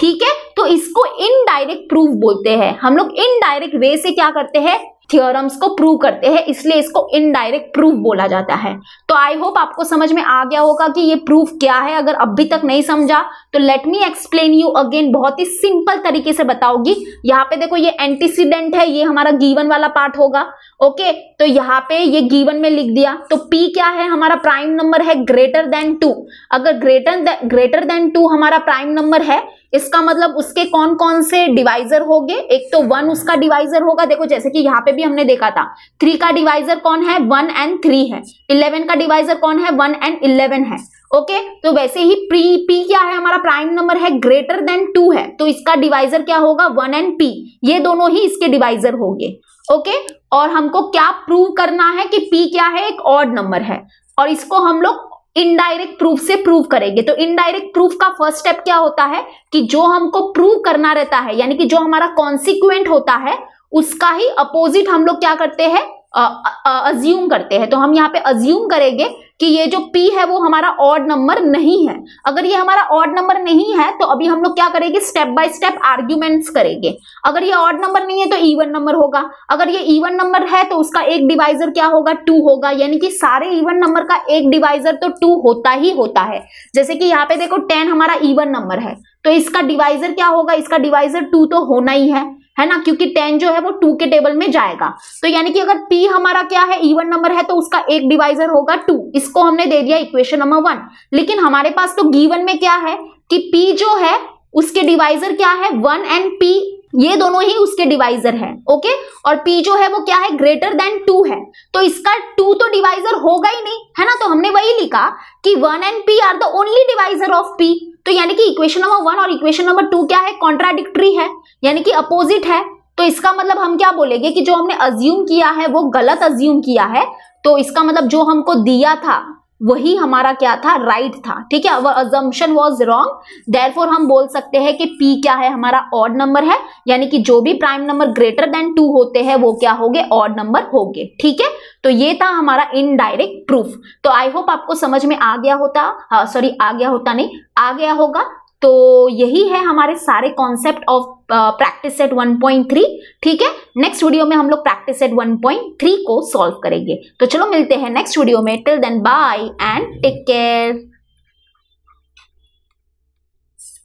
ठीक है तो इसको इनडायरेक्ट प्रूफ बोलते हैं हम लोग इनडायरेक्ट वे से क्या करते हैं थियोरम्स को प्रूव करते हैं इसलिए इसको इनडायरेक्ट प्रूफ बोला जाता है तो आई होप आपको समझ में आ गया होगा कि ये प्रूफ क्या है अगर अभी तक नहीं समझा तो let me explain you again बहुत ही सिंपल तरीके से बताओगी यहाँ पे देखो ये एंटीसीडेंट है ये हमारा गीवन वाला पार्ट होगा ओके तो यहाँ पे ये गीवन में लिख दिया तो पी क्या है हमारा प्राइम नंबर है ग्रेटर देन टू अगर ग्रेटर ग्रेटर देन टू हमारा प्राइम नंबर है इसका मतलब उसके कौन कौन से डिवाइजर होंगे एक तो वन उसका डिवाइजर होगा देखो जैसे कि यहाँ पे भी हमने देखा था थ्री का डिवाइजर कौन है वन एंड थ्री है इलेवन का डिवाइजर कौन है वन एंड इलेवन है ओके तो वैसे ही प्री पी क्या है हमारा प्राइम नंबर है ग्रेटर देन टू है तो इसका डिवाइजर क्या होगा वन एंड पी ये दोनों ही इसके डिवाइजर होंगे ओके और हमको क्या प्रूव करना है कि पी क्या है एक ऑड नंबर है और इसको हम लोग इनडायरेक्ट प्रूफ से प्रूव करेंगे तो इनडायरेक्ट प्रूफ का फर्स्ट स्टेप क्या होता है कि जो हमको प्रूव करना रहता है यानी कि जो हमारा कॉन्सिक्वेंट होता है उसका ही अपोजिट हम लोग क्या करते हैं अज्यूम करते हैं तो हम यहाँ पे अज्यूम करेंगे कि ये जो p है वो हमारा ऑड नंबर नहीं है अगर ये हमारा ऑड नंबर नहीं है तो अभी हम लोग क्या करेंगे स्टेप बाय स्टेप आर्ग्यूमेंट्स करेंगे अगर ये ऑड नंबर नहीं है तो ईवन नंबर होगा अगर ये ईवन नंबर है तो उसका एक डिवाइजर क्या होगा टू होगा यानी कि सारे इवन नंबर का एक डिवाइजर तो टू होता ही होता है जैसे कि यहाँ पे देखो टेन हमारा इवन नंबर है तो इसका डिवाइजर क्या होगा इसका डिवाइजर टू तो होना ही है है ना क्योंकि टेन जो है वो टू के टेबल में जाएगा तो यानी कि अगर पी हमारा क्या है इवन नंबर है तो उसका एक डिवाइजर होगा टू इसको हमने दे दिया इक्वेशन नंबर वन लेकिन हमारे पास तो गीवन में क्या है कि पी जो है उसके डिवाइजर क्या है वन एंड पी ये दोनों ही उसके डिवाइजर है ओके और पी जो है वो क्या है ग्रेटर देन टू है तो इसका टू तो डिवाइजर होगा ही नहीं है ना तो हमने वही लिखा कि one and P are the only divisor of P तो यानी कि इक्वेशन नंबर वन और इक्वेशन नंबर टू क्या है कॉन्ट्राडिक्ट्री है यानी कि अपोजिट है तो इसका मतलब हम क्या बोलेंगे कि जो हमने अज्यूम किया है वो गलत अज्यूम किया है तो इसका मतलब जो हमको दिया था वही हमारा क्या था राइट right था ठीक है our assumption was wrong therefore हम बोल सकते हैं कि पी क्या है हमारा ऑड नंबर है यानी कि जो भी prime number greater than two होते हैं वो क्या हो गए ऑड नंबर हो गए ठीक है तो ये था हमारा इनडायरेक्ट प्रूफ तो आई होप आपको समझ में आ गया होता सॉरी हाँ, आ गया होता नहीं आ गया होगा तो यही है हमारे सारे कॉन्सेप्ट ऑफ प्रैक्टिस सेट 1.3 ठीक है नेक्स्ट वीडियो में हम लोग प्रैक्टिस सेट 1.3 को सॉल्व करेंगे तो चलो मिलते हैं नेक्स्ट वीडियो में till then bye and take care